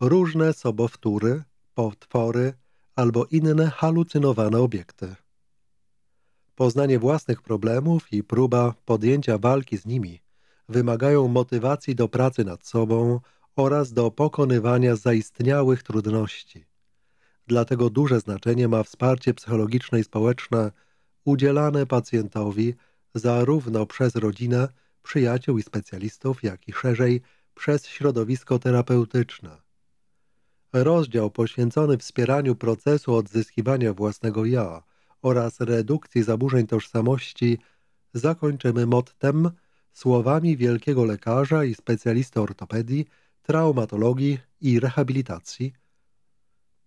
Speaker 1: różne sobowtóry, potwory albo inne halucynowane obiekty. Poznanie własnych problemów i próba podjęcia walki z nimi wymagają motywacji do pracy nad sobą oraz do pokonywania zaistniałych trudności. Dlatego duże znaczenie ma wsparcie psychologiczne i społeczne udzielane pacjentowi zarówno przez rodzinę, przyjaciół i specjalistów, jak i szerzej przez środowisko terapeutyczne. Rozdział poświęcony wspieraniu procesu odzyskiwania własnego ja – oraz redukcji zaburzeń tożsamości zakończymy mottem słowami wielkiego lekarza i specjalisty ortopedii, traumatologii i rehabilitacji,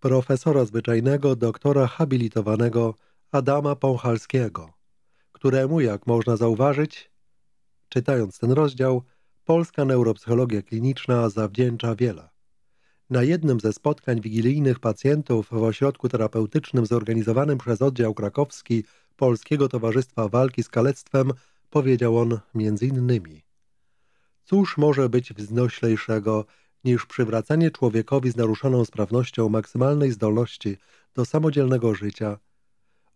Speaker 1: profesora zwyczajnego doktora habilitowanego Adama Pąchalskiego, któremu, jak można zauważyć, czytając ten rozdział, polska neuropsychologia kliniczna zawdzięcza wiele. Na jednym ze spotkań wigilijnych pacjentów w ośrodku terapeutycznym zorganizowanym przez oddział krakowski Polskiego Towarzystwa Walki z Kalectwem powiedział on między innymi Cóż może być wznoślejszego niż przywracanie człowiekowi z naruszoną sprawnością maksymalnej zdolności do samodzielnego życia,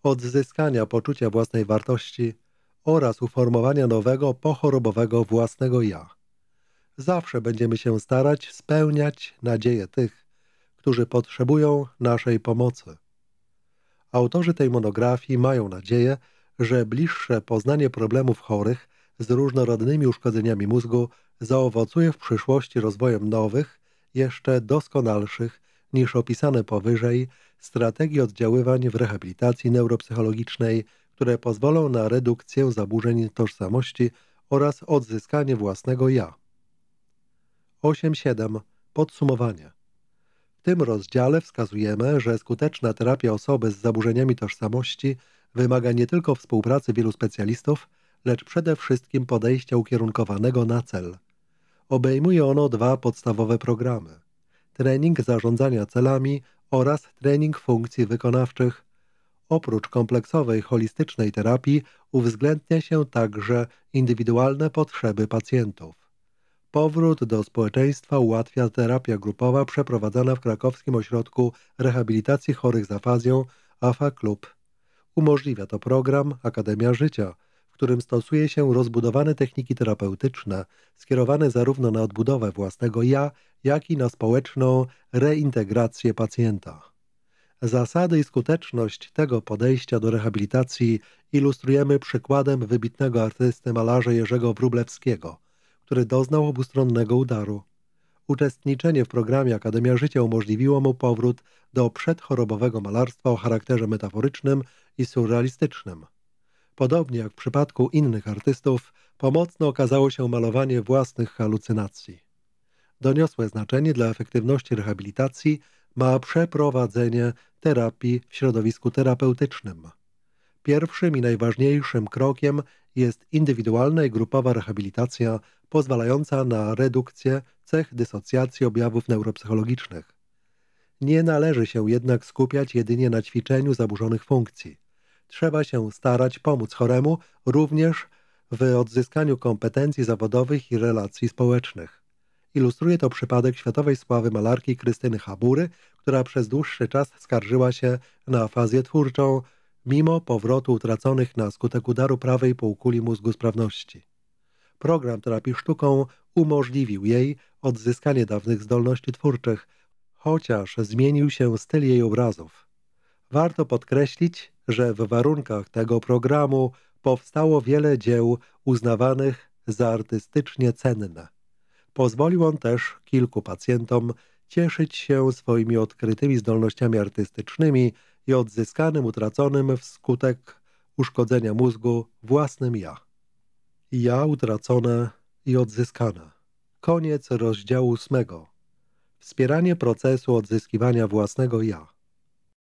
Speaker 1: odzyskania poczucia własnej wartości oraz uformowania nowego, pochorobowego własnego ja zawsze będziemy się starać spełniać nadzieje tych, którzy potrzebują naszej pomocy. Autorzy tej monografii mają nadzieję, że bliższe poznanie problemów chorych z różnorodnymi uszkodzeniami mózgu zaowocuje w przyszłości rozwojem nowych, jeszcze doskonalszych niż opisane powyżej, strategii oddziaływań w rehabilitacji neuropsychologicznej, które pozwolą na redukcję zaburzeń tożsamości oraz odzyskanie własnego ja. 8.7 Podsumowanie W tym rozdziale wskazujemy, że skuteczna terapia osoby z zaburzeniami tożsamości wymaga nie tylko współpracy wielu specjalistów, lecz przede wszystkim podejścia ukierunkowanego na cel. Obejmuje ono dwa podstawowe programy. Trening zarządzania celami oraz trening funkcji wykonawczych. Oprócz kompleksowej, holistycznej terapii uwzględnia się także indywidualne potrzeby pacjentów. Powrót do społeczeństwa ułatwia terapia grupowa przeprowadzana w krakowskim ośrodku rehabilitacji chorych z afazją AFA Klub. Umożliwia to program Akademia Życia, w którym stosuje się rozbudowane techniki terapeutyczne, skierowane zarówno na odbudowę własnego ja, jak i na społeczną reintegrację pacjenta. Zasady i skuteczność tego podejścia do rehabilitacji ilustrujemy przykładem wybitnego artysty malarza Jerzego Wróblewskiego – który doznał obustronnego udaru. Uczestniczenie w programie Akademia Życia umożliwiło mu powrót do przedchorobowego malarstwa o charakterze metaforycznym i surrealistycznym. Podobnie jak w przypadku innych artystów, pomocne okazało się malowanie własnych halucynacji. Doniosłe znaczenie dla efektywności rehabilitacji ma przeprowadzenie terapii w środowisku terapeutycznym. Pierwszym i najważniejszym krokiem jest indywidualna i grupowa rehabilitacja pozwalająca na redukcję cech dysocjacji objawów neuropsychologicznych. Nie należy się jednak skupiać jedynie na ćwiczeniu zaburzonych funkcji. Trzeba się starać pomóc choremu również w odzyskaniu kompetencji zawodowych i relacji społecznych. Ilustruje to przypadek światowej sławy malarki Krystyny Habury, która przez dłuższy czas skarżyła się na fazję twórczą, mimo powrotu utraconych na skutek udaru prawej półkuli mózgu sprawności. Program terapii sztuką umożliwił jej odzyskanie dawnych zdolności twórczych, chociaż zmienił się styl jej obrazów. Warto podkreślić, że w warunkach tego programu powstało wiele dzieł uznawanych za artystycznie cenne. Pozwolił on też kilku pacjentom cieszyć się swoimi odkrytymi zdolnościami artystycznymi i odzyskanym, utraconym wskutek uszkodzenia mózgu własnym ja. Ja utracone i odzyskane. Koniec rozdziału ósmego. Wspieranie procesu odzyskiwania własnego ja.